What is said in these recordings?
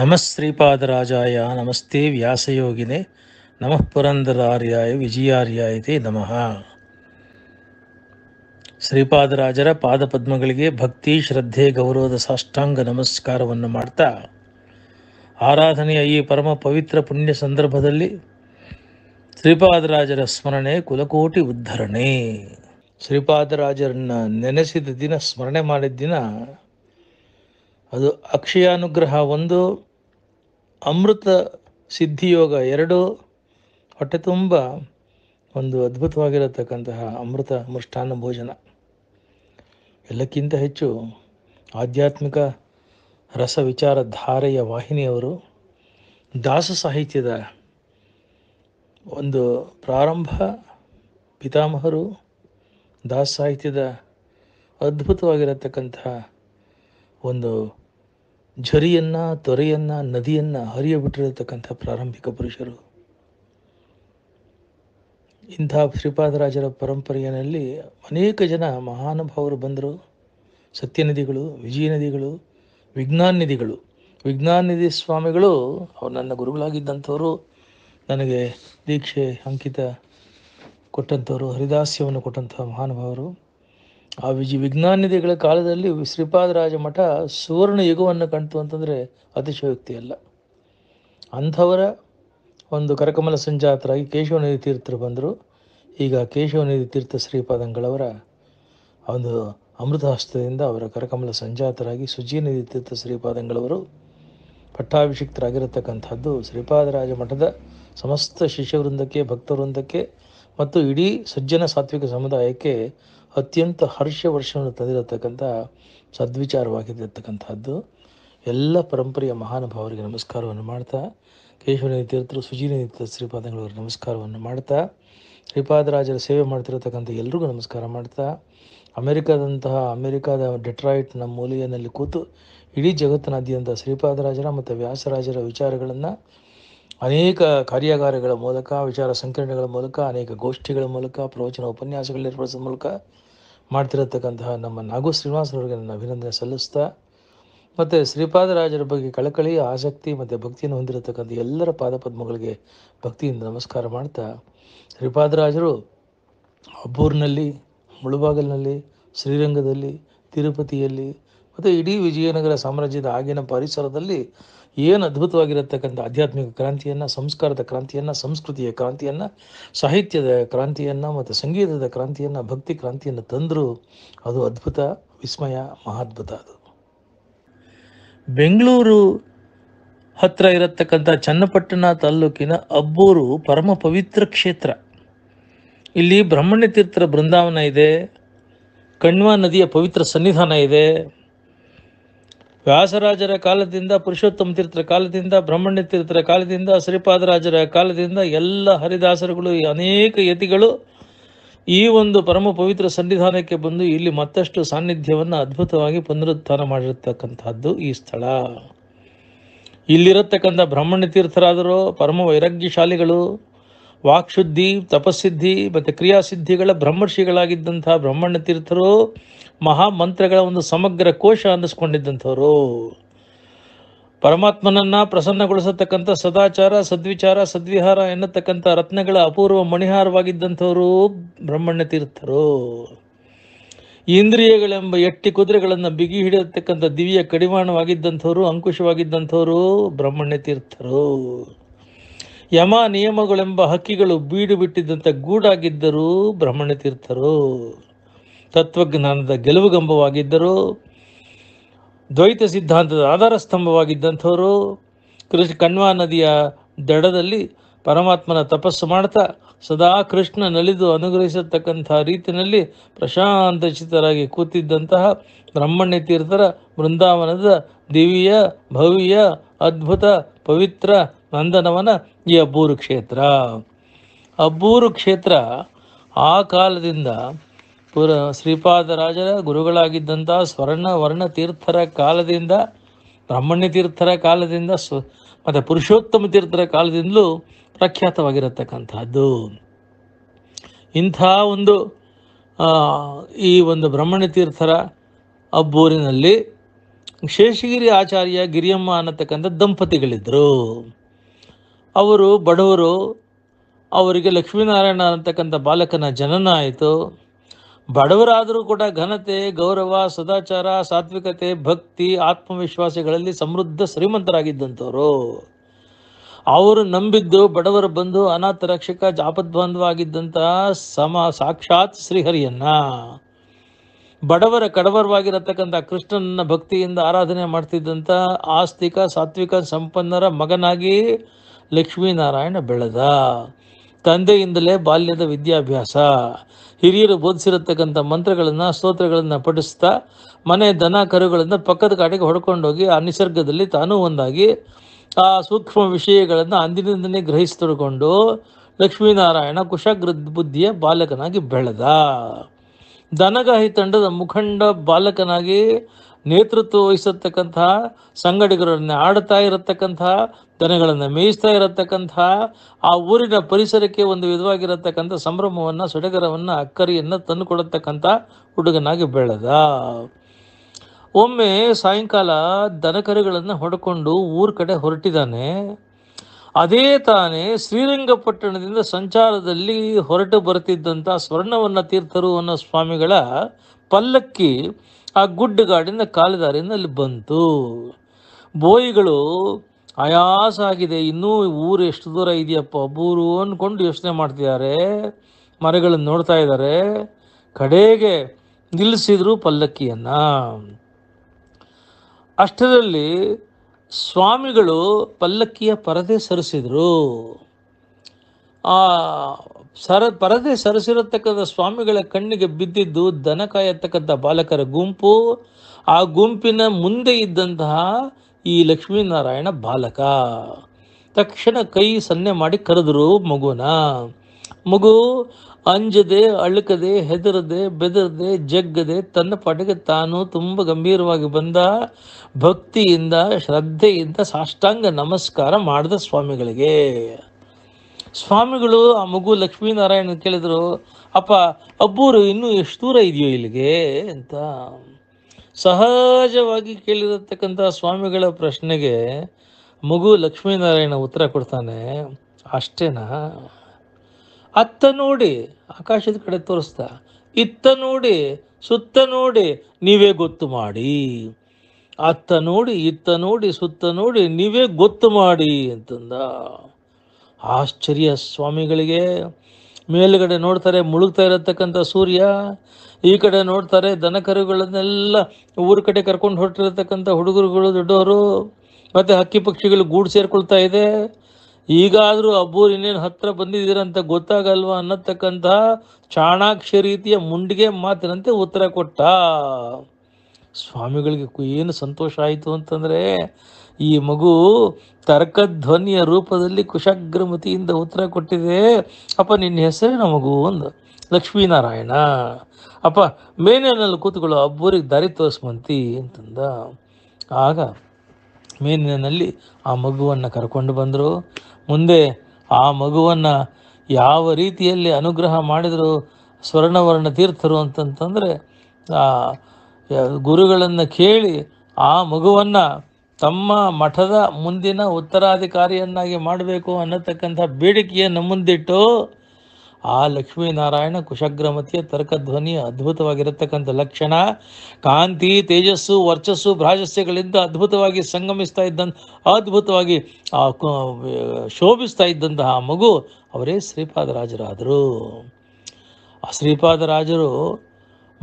ನಮಸ್ತ್ರೀಪಾದರಾಜಾಯ ನಮಸ್ತೆ ವ್ಯಾಸಯೋಗಿನೇ ನಮಃ ಪುರಂದರಾರ್ಯಾಯ ವಿಜಯಾರ್ಯಾಯತೆ ನಮಃ ಶ್ರೀಪಾದರಾಜರ ಪಾದಪದ್ಮಗಳಿಗೆ ಭಕ್ತಿ ಶ್ರದ್ಧೆ ಗೌರವದ ಸಾಷ್ಟಾಂಗ ನಮಸ್ಕಾರವನ್ನು ಮಾಡ್ತಾ ಆರಾಧನೆಯ ಈ ಪರಮ ಪವಿತ್ರ ಪುಣ್ಯ ಸಂದರ್ಭದಲ್ಲಿ ಶ್ರೀಪಾದರಾಜರ ಸ್ಮರಣೆ ಕುಲಕೋಟಿ ಉದ್ಧರಣೆ ಶ್ರೀಪಾದರಾಜರನ್ನು ನೆನೆಸಿದ ದಿನ ಸ್ಮರಣೆ ಮಾಡಿದ ದಿನ ಅದು ಅಕ್ಷಯಾನುಗ್ರಹ ಒಂದು ಅಮೃತ ಸಿದ್ಧಿಯೋಗ ಎರಡೂ ಹೊಟ್ಟೆ ತುಂಬ ಒಂದು ಅದ್ಭುತವಾಗಿರತಕ್ಕಂತಹ ಅಮೃತ ಮೃಷ್ಟಾನ್ನ ಭೋಜನ ಎಲ್ಲಕ್ಕಿಂತ ಹೆಚ್ಚು ಆಧ್ಯಾತ್ಮಿಕ ರಸ ವಿಚಾರ ಧಾರೆಯ ವಾಹಿನಿಯವರು ದಾಸ ಸಾಹಿತ್ಯದ ಒಂದು ಪ್ರಾರಂಭ ಪಿತಾಮಹರು ದಾಸ ಸಾಹಿತ್ಯದ ಅದ್ಭುತವಾಗಿರತಕ್ಕಂತಹ ಒಂದು ಝರಿಯನ್ನು ತೊರೆಯನ್ನು ನದಿಯನ್ನು ಹರಿಯಬಿಟ್ಟಿರತಕ್ಕಂಥ ಪ್ರಾರಂಭಿಕ ಪುರುಷರು ಇಂಥ ಶ್ರೀಪಾದರಾಜರ ಪರಂಪರೆಯಲ್ಲಿ ಅನೇಕ ಜನ ಮಹಾನುಭಾವರು ಬಂದರು ಸತ್ಯನಿಧಿಗಳು ವಿಜಯನದಿಗಳು ವಿಜ್ಞಾನ ವಿಘ್ನಾನಿಧಿ ಸ್ವಾಮಿಗಳು ಅವರು ನನ್ನ ಗುರುಗಳಾಗಿದ್ದಂಥವರು ನನಗೆ ದೀಕ್ಷೆ ಅಂಕಿತ ಕೊಟ್ಟಂಥವರು ಹರಿದಾಸ್ಯವನ್ನು ಕೊಟ್ಟಂಥ ಮಹಾನುಭಾವರು ಆ ವಿಜಿ ವಿಜ್ಞಾನಿಧಿಗಳ ಕಾಲದಲ್ಲಿ ಶ್ರೀಪಾದರಾಜ ಮಠ ಸುವರ್ಣ ಯುಗವನ್ನು ಕಣ್ತು ಅಂತಂದರೆ ಅತಿಶಯೋಕ್ತಿ ಅಲ್ಲ ಅಂಥವರ ಒಂದು ಕರಕಮಲ ಸಂಜಾತರಾಗಿ ಕೇಶವನಿಧಿ ತೀರ್ಥರು ಬಂದರು ಈಗ ಕೇಶವನಿಧಿ ತೀರ್ಥ ಶ್ರೀಪಾದಂಗಳವರ ಒಂದು ಅಮೃತಹಸ್ತದಿಂದ ಅವರ ಕರಕಮಲ ಸಂಜಾತರಾಗಿ ಸುಜೀನಿಧಿ ತೀರ್ಥ ಶ್ರೀಪಾದಂಗಳವರು ಪಟ್ಟಾಭಿಷಿಕ್ತರಾಗಿರತಕ್ಕಂಥದ್ದು ಶ್ರೀಪಾದರಾಜ ಮಠದ ಸಮಸ್ತ ಶಿಷ್ಯವೃಂದಕ್ಕೆ ಭಕ್ತವೃಂದಕ್ಕೆ ಮತ್ತು ಇಡೀ ಸಜ್ಜನ ಸಾತ್ವಿಕ ಸಮುದಾಯಕ್ಕೆ ಅತ್ಯಂತ ಹರ್ಷ ವರ್ಷವನ್ನು ತಂದಿರತಕ್ಕಂಥ ಸದ್ವಿಚಾರವಾಗಿರತಕ್ಕಂಥದ್ದು ಎಲ್ಲ ಪರಂಪರೆಯ ಮಹಾನುಭಾವರಿಗೆ ನಮಸ್ಕಾರವನ್ನು ಮಾಡ್ತಾ ಕೇಶವನ ತೀರ್ಥರು ಸುಜೀನಿ ತೀರ್ಥ ನಮಸ್ಕಾರವನ್ನು ಮಾಡ್ತಾ ಶ್ರೀಪಾದರಾಜರ ಸೇವೆ ಮಾಡ್ತಿರತಕ್ಕಂಥ ಎಲ್ರಿಗೂ ನಮಸ್ಕಾರ ಮಾಡ್ತಾ ಅಮೆರಿಕಾದಂತಹ ಅಮೆರಿಕಾದ ನಮ್ಮ ಮೂಲೆಯಲ್ಲಿ ಕೂತು ಇಡೀ ಜಗತ್ತಿನಾದ್ಯಂತ ಶ್ರೀಪಾದರಾಜರ ಮತ್ತು ವ್ಯಾಸರಾಜರ ವಿಚಾರಗಳನ್ನು ಅನೇಕ ಕಾರ್ಯಾಗಾರಗಳ ಮೂಲಕ ವಿಚಾರ ಸಂಕಿರಣಗಳ ಮೂಲಕ ಅನೇಕ ಗೋಷ್ಠಿಗಳ ಮೂಲಕ ಪ್ರವಚನ ಉಪನ್ಯಾಸಗಳನ್ನ ಏರ್ಪಡಿಸೋ ಮೂಲಕ ಮಾಡ್ತಿರತಕ್ಕಂತಹ ನಮ್ಮ ನಾಗು ಶ್ರೀನಿವಾಸರವ್ರಿಗೆ ನನ್ನ ಅಭಿನಂದನೆ ಸಲ್ಲಿಸ್ತಾ ಮತ್ತು ಶ್ರೀಪಾದರಾಜರ ಬಗ್ಗೆ ಕಳಕಳಿ ಆಸಕ್ತಿ ಮತ್ತು ಭಕ್ತಿಯನ್ನು ಹೊಂದಿರತಕ್ಕಂಥ ಎಲ್ಲರ ಪಾದಪದ್ಮಗಳಿಗೆ ಭಕ್ತಿಯಿಂದ ನಮಸ್ಕಾರ ಮಾಡ್ತಾ ಶ್ರೀಪಾದರಾಜರು ಅಬ್ಬೂರಿನಲ್ಲಿ ಮುಳುಬಾಗಲಿನಲ್ಲಿ ಶ್ರೀರಂಗದಲ್ಲಿ ತಿರುಪತಿಯಲ್ಲಿ ಮತ್ತು ಇಡೀ ವಿಜಯನಗರ ಸಾಮ್ರಾಜ್ಯದ ಆಗಿನ ಪರಿಸರದಲ್ಲಿ ಏನು ಅದ್ಭುತವಾಗಿರತಕ್ಕಂಥ ಆಧ್ಯಾತ್ಮಿಕ ಕ್ರಾಂತಿಯನ್ನು ಸಂಸ್ಕಾರದ ಕ್ರಾಂತಿಯನ್ನು ಸಂಸ್ಕೃತಿಯ ಕ್ರಾಂತಿಯನ್ನು ಸಾಹಿತ್ಯದ ಕ್ರಾಂತಿಯನ್ನು ಮತ್ತು ಸಂಗೀತದ ಕ್ರಾಂತಿಯನ್ನು ಭಕ್ತಿ ಕ್ರಾಂತಿಯನ್ನು ತಂದರೂ ಅದು ಅದ್ಭುತ ವಿಸ್ಮಯ ಮಹಾದ್ಭುತ ಅದು ಬೆಂಗಳೂರು ಹತ್ರ ಇರತಕ್ಕಂಥ ಚನ್ನಪಟ್ಟಣ ತಾಲ್ಲೂಕಿನ ಅಬ್ಬೂರು ಪರಮ ಪವಿತ್ರ ಕ್ಷೇತ್ರ ಇಲ್ಲಿ ಬ್ರಹ್ಮಣ್ಯ ಬೃಂದಾವನ ಇದೆ ಕಣ್ವಾ ನದಿಯ ಪವಿತ್ರ ಸನ್ನಿಧಾನ ಇದೆ ವ್ಯಾಸರಾಜರ ಕಾಲದಿಂದ ಪುರುಷೋತ್ತಮ ತೀರ್ಥರ ಕಾಲದಿಂದ ಬ್ರಹ್ಮಣ್ಯ ತೀರ್ಥರ ಕಾಲದಿಂದ ಶ್ರೀಪಾದರಾಜರ ಕಾಲದಿಂದ ಎಲ್ಲ ಹರಿದಾಸರುಗಳು ಅನೇಕ ಯತಿಗಳು ಈ ಒಂದು ಪರಮ ಪವಿತ್ರ ಸನ್ನಿಧಾನಕ್ಕೆ ಬಂದು ಇಲ್ಲಿ ಮತ್ತಷ್ಟು ಸಾನ್ನಿಧ್ಯವನ್ನು ಅದ್ಭುತವಾಗಿ ಪುನರುತ್ಥಾನ ಮಾಡಿರ್ತಕ್ಕಂಥದ್ದು ಈ ಸ್ಥಳ ಇಲ್ಲಿರತಕ್ಕಂಥ ಬ್ರಹ್ಮಣ್ಯ ತೀರ್ಥರಾದರೂ ಪರಮ ವೈರಾಗ್ಯಶಾಲಿಗಳು ವಾಕ್ಶುದ್ಧಿ ತಪಸ್ಸಿದ್ಧಿ ಮತ್ತು ಕ್ರಿಯಾಸಿದ್ಧಿಗಳ ಬ್ರಹ್ಮರ್ಷಿಗಳಾಗಿದ್ದಂಥ ಬ್ರಹ್ಮಣ್ಯ ತೀರ್ಥರು ಮಹಾಮಂತ್ರಗಳ ಒಂದು ಸಮಗ್ರ ಕೋಶ ಅನ್ನಿಸ್ಕೊಂಡಿದ್ದಂಥವರು ಪರಮಾತ್ಮನನ್ನು ಪ್ರಸನ್ನಗೊಳಿಸತಕ್ಕಂಥ ಸದಾಚಾರ ಸದ್ವಿಚಾರ ಸದ್ವಿಹಾರ ಎನ್ನತಕ್ಕಂಥ ರತ್ನಗಳ ಅಪೂರ್ವ ಮಣಿಹಾರವಾಗಿದ್ದಂಥವರು ಬ್ರಹ್ಮಣ್ಯ ತೀರ್ಥರು ಇಂದ್ರಿಯಗಳೆಂಬ ಎಟ್ಟಿ ಕುದುರೆಗಳನ್ನು ಬಿಗಿ ಹಿಡಿಯತಕ್ಕಂಥ ದಿವ್ಯ ಕಡಿವಾಣವಾಗಿದ್ದಂಥವರು ಅಂಕುಶವಾಗಿದ್ದಂಥವರು ಬ್ರಹ್ಮಣ್ಯ ತೀರ್ಥರು ಯಮ ನಿಯಮಗಳೆಂಬ ಹಕ್ಕಿಗಳು ಬೀಡು ಬಿಟ್ಟಿದ್ದಂಥ ಗೂಡಾಗಿದ್ದರು ಬ್ರಹ್ಮಣ್ಯ ತೀರ್ಥರು ತತ್ವಜ್ಞಾನದ ಗೆಲುವುಗಂಬವಾಗಿದ್ದರು ದ್ವೈತ ಸಿದ್ಧಾಂತದ ಆಧಾರ ಸ್ತಂಭವಾಗಿದ್ದಂಥವರು ಕೃಷ್ಣ ಕಣ್ವಾ ನದಿಯ ದಡದಲ್ಲಿ ಪರಮಾತ್ಮನ ತಪಸ್ಸು ಮಾಡ್ತಾ ಸದಾ ಕೃಷ್ಣ ನಲಿದು ಅನುಗ್ರಹಿಸತಕ್ಕಂಥ ರೀತಿಯಲ್ಲಿ ಪ್ರಶಾಂತ ಚಿತ್ತರಾಗಿ ಕೂತಿದ್ದಂತಹ ಬ್ರಹ್ಮಣ್ಯ ತೀರ್ಥರ ಬೃಂದಾವನದ ದಿವ್ಯ ಭವ್ಯ ಅದ್ಭುತ ಪವಿತ್ರ ನಂದನವನ ಈ ಅಬ್ಬೂರು ಕ್ಷೇತ್ರ ಅಬ್ಬೂರು ಕ್ಷೇತ್ರ ಆ ಕಾಲದಿಂದ ಪುರ ಶ್ರೀಪಾದರಾಜರ ಗುರುಗಳಾಗಿದ್ದಂಥ ಸ್ವರ್ಣ ವರ್ಣ ತೀರ್ಥರ ಕಾಲದಿಂದ ಬ್ರಾಹ್ಮಣ್ಯ ತೀರ್ಥರ ಕಾಲದಿಂದ ಸ್ವ ಮತ್ತು ಪುರುಷೋತ್ತಮ ತೀರ್ಥರ ಕಾಲದಿಂದಲೂ ಪ್ರಖ್ಯಾತವಾಗಿರತಕ್ಕಂಥದ್ದು ಇಂಥ ಒಂದು ಈ ಒಂದು ಬ್ರಾಹ್ಮಣ್ಯ ತೀರ್ಥರ ಅಬ್ಬೂರಿನಲ್ಲಿ ಶೇಷಗಿರಿ ಆಚಾರ್ಯ ಗಿರಿಯಮ್ಮ ಅನ್ನತಕ್ಕಂಥ ದಂಪತಿಗಳಿದ್ದರು ಅವರು ಬಡವರು ಅವರಿಗೆ ಲಕ್ಷ್ಮೀನಾರಾಯಣ ಅನ್ನತಕ್ಕಂಥ ಬಾಲಕನ ಜನನ ಆಯಿತು ಬಡವರಾದರೂ ಕೂಡ ಘನತೆ ಗೌರವ ಸದಾಚಾರ ಸಾತ್ವಿಕತೆ ಭಕ್ತಿ ಆತ್ಮವಿಶ್ವಾಸಗಳಲ್ಲಿ ಸಮೃದ್ಧ ಶ್ರೀಮಂತರಾಗಿದ್ದಂಥವರು ಅವರು ನಂಬಿದ್ದು ಬಡವರ ಬಂದು ಅನಾಥ ರಕ್ಷಕ ಜಾಪದ್ಬಾಂಧವ ಆಗಿದ್ದಂಥ ಸಮ ಸಾಕ್ಷಾತ್ ಶ್ರೀಹರಿಯನ್ನ ಬಡವರ ಕಡವರವಾಗಿರತಕ್ಕಂಥ ಕೃಷ್ಣನ ಭಕ್ತಿಯಿಂದ ಆರಾಧನೆ ಮಾಡ್ತಿದ್ದಂಥ ಆಸ್ತಿಕ ಸಾತ್ವಿಕ ಸಂಪನ್ನರ ಮಗನಾಗಿ ಲಕ್ಷ್ಮೀನಾರಾಯಣ ಬೆಳೆದ ತಂದೆಯಿಂದಲೇ ಬಾಲ್ಯದ ವಿದ್ಯಾಭ್ಯಾಸ ಹಿರಿಯರು ಬೋಧಿಸಿರತಕ್ಕಂಥ ಮಂತ್ರಗಳನ್ನು ಸ್ತೋತ್ರಗಳನ್ನು ಪಠಿಸ್ತಾ ಮನೆ ದನ ಕರುಗಳನ್ನು ಪಕ್ಕದ ಕಾಟಿಗೆ ಹೊಡ್ಕೊಂಡೋಗಿ ಆ ನಿಸರ್ಗದಲ್ಲಿ ತಾನೂ ಒಂದಾಗಿ ಆ ಸೂಕ್ಷ್ಮ ವಿಷಯಗಳನ್ನು ಅಂದಿನಿಂದನೇ ಗ್ರಹಿಸಿ ಲಕ್ಷ್ಮೀನಾರಾಯಣ ಕುಶಾಗ್ರ ಬುದ್ಧಿಯ ಬಾಲಕನಾಗಿ ಬೆಳೆದ ದನಗಾಹಿ ತಂಡದ ಮುಖಂಡ ಬಾಲಕನಾಗಿ ನೇತೃತ್ವ ವಹಿಸತಕ್ಕಂತಹ ಸಂಗಡಿಗರನ್ನೇ ಆಡ್ತಾ ಇರತಕ್ಕಂತಹ ದನಗಳನ್ನು ಮೇಯಿಸ್ತಾ ಇರತಕ್ಕಂತಹ ಆ ಊರಿನ ಪರಿಸರಕ್ಕೆ ಒಂದು ವಿಧವಾಗಿರತಕ್ಕಂಥ ಸಂಭ್ರಮವನ್ನು ಸಡಗರವನ್ನು ಅಕ್ಕರಿಯನ್ನು ತಂದುಕೊಡತಕ್ಕಂಥ ಹುಡುಗನಾಗಿ ಬೆಳೆದ ಒಮ್ಮೆ ಸಾಯಂಕಾಲ ದನಕರುಗಳನ್ನು ಹೊಡ್ಕೊಂಡು ಊರ ಕಡೆ ಹೊರಟಿದ್ದಾನೆ ಅದೇ ತಾನೇ ಶ್ರೀರಂಗಪಟ್ಟಣದಿಂದ ಸಂಚಾರದಲ್ಲಿ ಹೊರಟು ಬರುತ್ತಿದ್ದಂಥ ಸ್ವರ್ಣವನ್ನ ತೀರ್ಥರು ಅನ್ನೋ ಸ್ವಾಮಿಗಳ ಪಲ್ಲಕ್ಕಿ ಆ ಗುಡ್ಡಗಾಡಿನ ಅಲ್ಲಿ ಬಂತು ಬೋಯಿಗಳು ಆಯಾಸ ಆಗಿದೆ ಇನ್ನೂ ಊರು ಎಷ್ಟು ದೂರ ಇದೆಯಪ್ಪ ಊರು ಅಂದ್ಕೊಂಡು ಯೋಚನೆ ಮಾಡ್ತಿದ್ದಾರೆ ಮರಗಳನ್ನು ನೋಡ್ತಾ ಇದ್ದಾರೆ ಕಡೆಗೆ ನಿಲ್ಲಿಸಿದ್ರು ಪಲ್ಲಕ್ಕಿಯನ್ನು ಅಷ್ಟರಲ್ಲಿ ಸ್ವಾಮಿಗಳು ಪಲ್ಲಕ್ಕಿಯ ಪರದೆ ಸರಿಸಿದರು ಆ ಸರ ಪರದೆ ಸರಿಸಿರತಕ್ಕಂಥ ಸ್ವಾಮಿಗಳ ಕಣ್ಣಿಗೆ ಬಿದ್ದಿದ್ದು ದನ ಕಾಯತಕ್ಕಂಥ ಬಾಲಕರ ಗುಂಪು ಆ ಗುಂಪಿನ ಮುಂದೆ ಇದ್ದಂತಹ ಈ ಲಕ್ಷ್ಮೀನಾರಾಯಣ ಬಾಲಕ ತಕ್ಷಣ ಕೈ ಸನ್ನೆ ಮಾಡಿ ಕರೆದರು ಮಗುನ ಮಗು ಅಂಜದೆ ಅಳುಕದೆ ಹೆದರದೆ ಬೆದರದೆ ಜಗ್ಗದೆ ತನ್ನ ಪಾಟಿಗೆ ತಾನು ತುಂಬ ಗಂಭೀರವಾಗಿ ಬಂದ ಭಕ್ತಿಯಿಂದ ಶ್ರದ್ಧೆಯಿಂದ ಸಾಷ್ಟಾಂಗ ನಮಸ್ಕಾರ ಮಾಡಿದ ಸ್ವಾಮಿಗಳಿಗೆ ಸ್ವಾಮಿಗಳು ಆ ಮಗು ಲಕ್ಷ್ಮೀನಾರಾಯಣ ಕೇಳಿದ್ರು ಅಪ್ಪ ಅಬ್ಬೂರು ಇನ್ನೂ ಎಷ್ಟು ದೂರ ಇದೆಯೋ ಇಲ್ಲಿಗೆ ಅಂತ ಸಹಜವಾಗಿ ಕೇಳಿರತಕ್ಕಂಥ ಸ್ವಾಮಿಗಳ ಪ್ರಶ್ನೆಗೆ ಮಗು ಲಕ್ಷ್ಮೀನಾರಾಯಣ ಉತ್ತರ ಕೊಡ್ತಾನೆ ಅಷ್ಟೇನಾ ಅತ್ತ ನೋಡಿ ಆಕಾಶದ ಕಡೆ ತೋರಿಸ್ತಾ ಇತ್ತ ನೋಡಿ ಸುತ್ತ ನೋಡಿ ನೀವೇ ಗೊತ್ತು ಮಾಡಿ ಅತ್ತ ನೋಡಿ ಇತ್ತ ನೋಡಿ ಸುತ್ತ ನೋಡಿ ನೀವೇ ಗೊತ್ತು ಮಾಡಿ ಅಂತಂದ ಆಶ್ಚರ್ಯ ಸ್ವಾಮಿಗಳಿಗೆ ಮೇಲುಗಡೆ ನೋಡ್ತಾರೆ ಮುಳುಗ್ತಾ ಇರತಕ್ಕಂಥ ಸೂರ್ಯ ಈ ಕಡೆ ನೋಡ್ತಾರೆ ದನಕರುಗಳನ್ನೆಲ್ಲ ಊರ ಕಡೆ ಕರ್ಕೊಂಡು ಹೊರಟಿರತಕ್ಕಂಥ ಹುಡುಗರುಗಳು ದೊಡ್ಡವರು ಮತ್ತು ಹಕ್ಕಿ ಪಕ್ಷಿಗಳು ಗೂಡು ಸೇರ್ಕೊಳ್ತಾ ಇದೆ ಈಗಾದರೂ ಅಬ್ಬೂರ್ ಇನ್ನೇನು ಹತ್ರ ಬಂದಿದ್ದೀರಂತ ಗೊತ್ತಾಗಲ್ವಾ ಅನ್ನತಕ್ಕಂತಹ ಚಾಣಾಕ್ಷ ರೀತಿಯ ಮುಂಡಿಗೆ ಮಾತಿನಂತೆ ಉತ್ತರ ಕೊಟ್ಟ ಸ್ವಾಮಿಗಳಿಗೆ ಏನು ಸಂತೋಷ ಆಯಿತು ಅಂತಂದರೆ ಈ ಮಗು ತರ್ಕಧ್ವನಿಯ ರೂಪದಲ್ಲಿ ಕುಶಗ್ರಮತಿಯಿಂದ ಉತ್ತರ ಕೊಟ್ಟಿದೆ ಅಪ್ಪ ನಿನ್ನ ಹೆಸರೇ ಮಗು ಒಂದು ಲಕ್ಷ್ಮೀನಾರಾಯಣ ಅಪ್ಪ ಮೇನಿನಲ್ಲಿ ಕೂತ್ಕೊಳ್ಳೋ ಅಬ್ಬರಿಗೆ ದಾರಿ ತೋರಿಸ್ಮಂತಿ ಅಂತಂದ ಆಗ ಮೇನಿನಲ್ಲಿ ಆ ಮಗುವನ್ನು ಕರ್ಕೊಂಡು ಬಂದರು ಮುಂದೆ ಆ ಮಗುವನ್ನು ಯಾವ ರೀತಿಯಲ್ಲಿ ಅನುಗ್ರಹ ಮಾಡಿದರು ಸ್ವರ್ಣವರ್ಣ ತೀರ್ಥರು ಅಂತಂತಂದರೆ ಆ ಗುರುಗಳನ್ನು ಕೇಳಿ ಆ ಮಗುವನ್ನು ತಮ್ಮ ಮಠದ ಮುಂದಿನ ಉತ್ತರಾಧಿಕಾರಿಯನ್ನಾಗಿ ಮಾಡಬೇಕು ಅನ್ನತಕ್ಕಂಥ ಬೇಡಿಕೆಯನ್ನು ಮುಂದಿಟ್ಟು ಆ ಲಕ್ಷ್ಮೀನಾರಾಯಣ ಕುಶಗ್ರಮತಿಯ ತರ್ಕಧ್ವನಿ ಅದ್ಭುತವಾಗಿರತಕ್ಕಂಥ ಲಕ್ಷಣ ಕಾಂತಿ ತೇಜಸ್ಸು ವರ್ಚಸ್ಸು ಭ್ರಾಜಸ್ಯಗಳಿಂದ ಅದ್ಭುತವಾಗಿ ಸಂಗಮಿಸ್ತಾ ಇದ್ದ ಅದ್ಭುತವಾಗಿ ಶೋಭಿಸ್ತಾ ಇದ್ದಂತಹ ಮಗು ಅವರೇ ಶ್ರೀಪಾದರಾಜರಾದರು ಆ ಶ್ರೀಪಾದರಾಜರು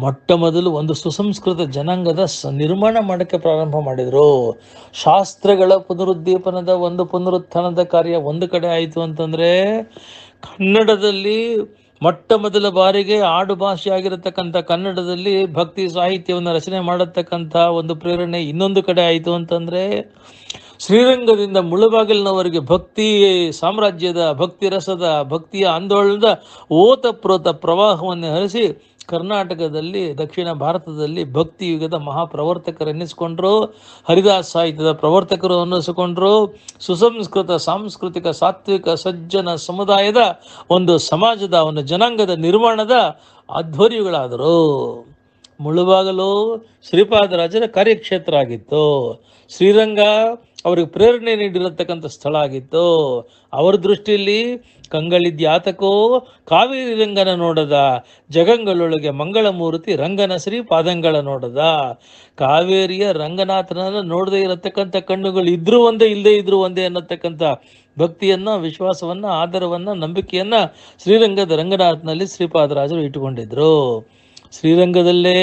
ಮೊಟ್ಟ ಮೊದಲು ಒಂದು ಸುಸಂಸ್ಕೃತ ಜನಾಂಗದ ನಿರ್ಮಾಣ ಮಾಡೋಕ್ಕೆ ಪ್ರಾರಂಭ ಮಾಡಿದರು ಶಾಸ್ತ್ರಗಳ ಪುನರುದ್ದೀಪನದ ಒಂದು ಪುನರುತ್ಥಾನದ ಕಾರ್ಯ ಒಂದು ಕಡೆ ಆಯಿತು ಅಂತಂದರೆ ಕನ್ನಡದಲ್ಲಿ ಮೊಟ್ಟ ಮೊದಲ ಬಾರಿಗೆ ಆಡು ಭಾಷೆ ಆಗಿರತಕ್ಕಂಥ ಕನ್ನಡದಲ್ಲಿ ಭಕ್ತಿ ಸಾಹಿತ್ಯವನ್ನು ರಚನೆ ಮಾಡತಕ್ಕಂಥ ಒಂದು ಪ್ರೇರಣೆ ಇನ್ನೊಂದು ಕಡೆ ಆಯಿತು ಅಂತಂದರೆ ಶ್ರೀರಂಗದಿಂದ ಮುಳುಬಾಗಿಲಿನವರಿಗೆ ಭಕ್ತಿ ಸಾಮ್ರಾಜ್ಯದ ಭಕ್ತಿ ರಸದ ಭಕ್ತಿಯ ಆಂದೋಲನದ ಓತಪ್ರೋತ ಪ್ರವಾಹವನ್ನು ಹರಿಸಿ ಕರ್ನಾಟಕದಲ್ಲಿ ದಕ್ಷಿಣ ಭಾರತದಲ್ಲಿ ಭಕ್ತಿ ಯುಗದ ಮಹಾಪ್ರವರ್ತಕರೆನ್ನಿಸಿಕೊಂಡ್ರು ಹರಿದಾಸ ಸಾಹಿತ್ಯದ ಪ್ರವರ್ತಕರು ಅನ್ನಿಸಿಕೊಂಡ್ರು ಸುಸಂಸ್ಕೃತ ಸಾಂಸ್ಕೃತಿಕ ಸಾತ್ವಿಕ ಸಜ್ಜನ ಸಮುದಾಯದ ಒಂದು ಸಮಾಜದ ಒಂದು ಜನಾಂಗದ ನಿರ್ಮಾಣದ ಆಧ್ವರ್ಯುಗಳಾದರು ಮುಳುಬಾಗಲು ಶ್ರೀಪಾದರಾಜರ ಕಾರ್ಯಕ್ಷೇತ್ರ ಆಗಿತ್ತು ಶ್ರೀರಂಗ ಅವರಿಗೆ ಪ್ರೇರಣೆ ನೀಡಿರತಕ್ಕಂಥ ಸ್ಥಳ ಆಗಿತ್ತು ಅವರ ದೃಷ್ಟಿಯಲ್ಲಿ ಕಂಗಳಿದ್ಯಾತಕೋ ಕಾವೇರಿ ರಂಗನ ನೋಡದ ಜಗಂಗಳೊಳಗೆ ಮಂಗಳಮೂರ್ತಿ ರಂಗನ ಶ್ರೀ ಪಾದಂಗಳ ನೋಡದ ಕಾವೇರಿಯ ರಂಗನಾಥನನ್ನು ನೋಡದೇ ಇರತಕ್ಕಂಥ ಕಣ್ಣುಗಳು ಇದ್ರೂ ಒಂದೇ ಇಲ್ಲದೇ ಇದ್ರೂ ಒಂದೇ ಅನ್ನತಕ್ಕಂಥ ಭಕ್ತಿಯನ್ನ ವಿಶ್ವಾಸವನ್ನ ಆಧಾರವನ್ನ ನಂಬಿಕೆಯನ್ನ ಶ್ರೀರಂಗದ ರಂಗನಾಥನಲ್ಲಿ ಶ್ರೀಪಾದರಾಜರು ಇಟ್ಟುಕೊಂಡಿದ್ರು ಶ್ರೀರಂಗದಲ್ಲೇ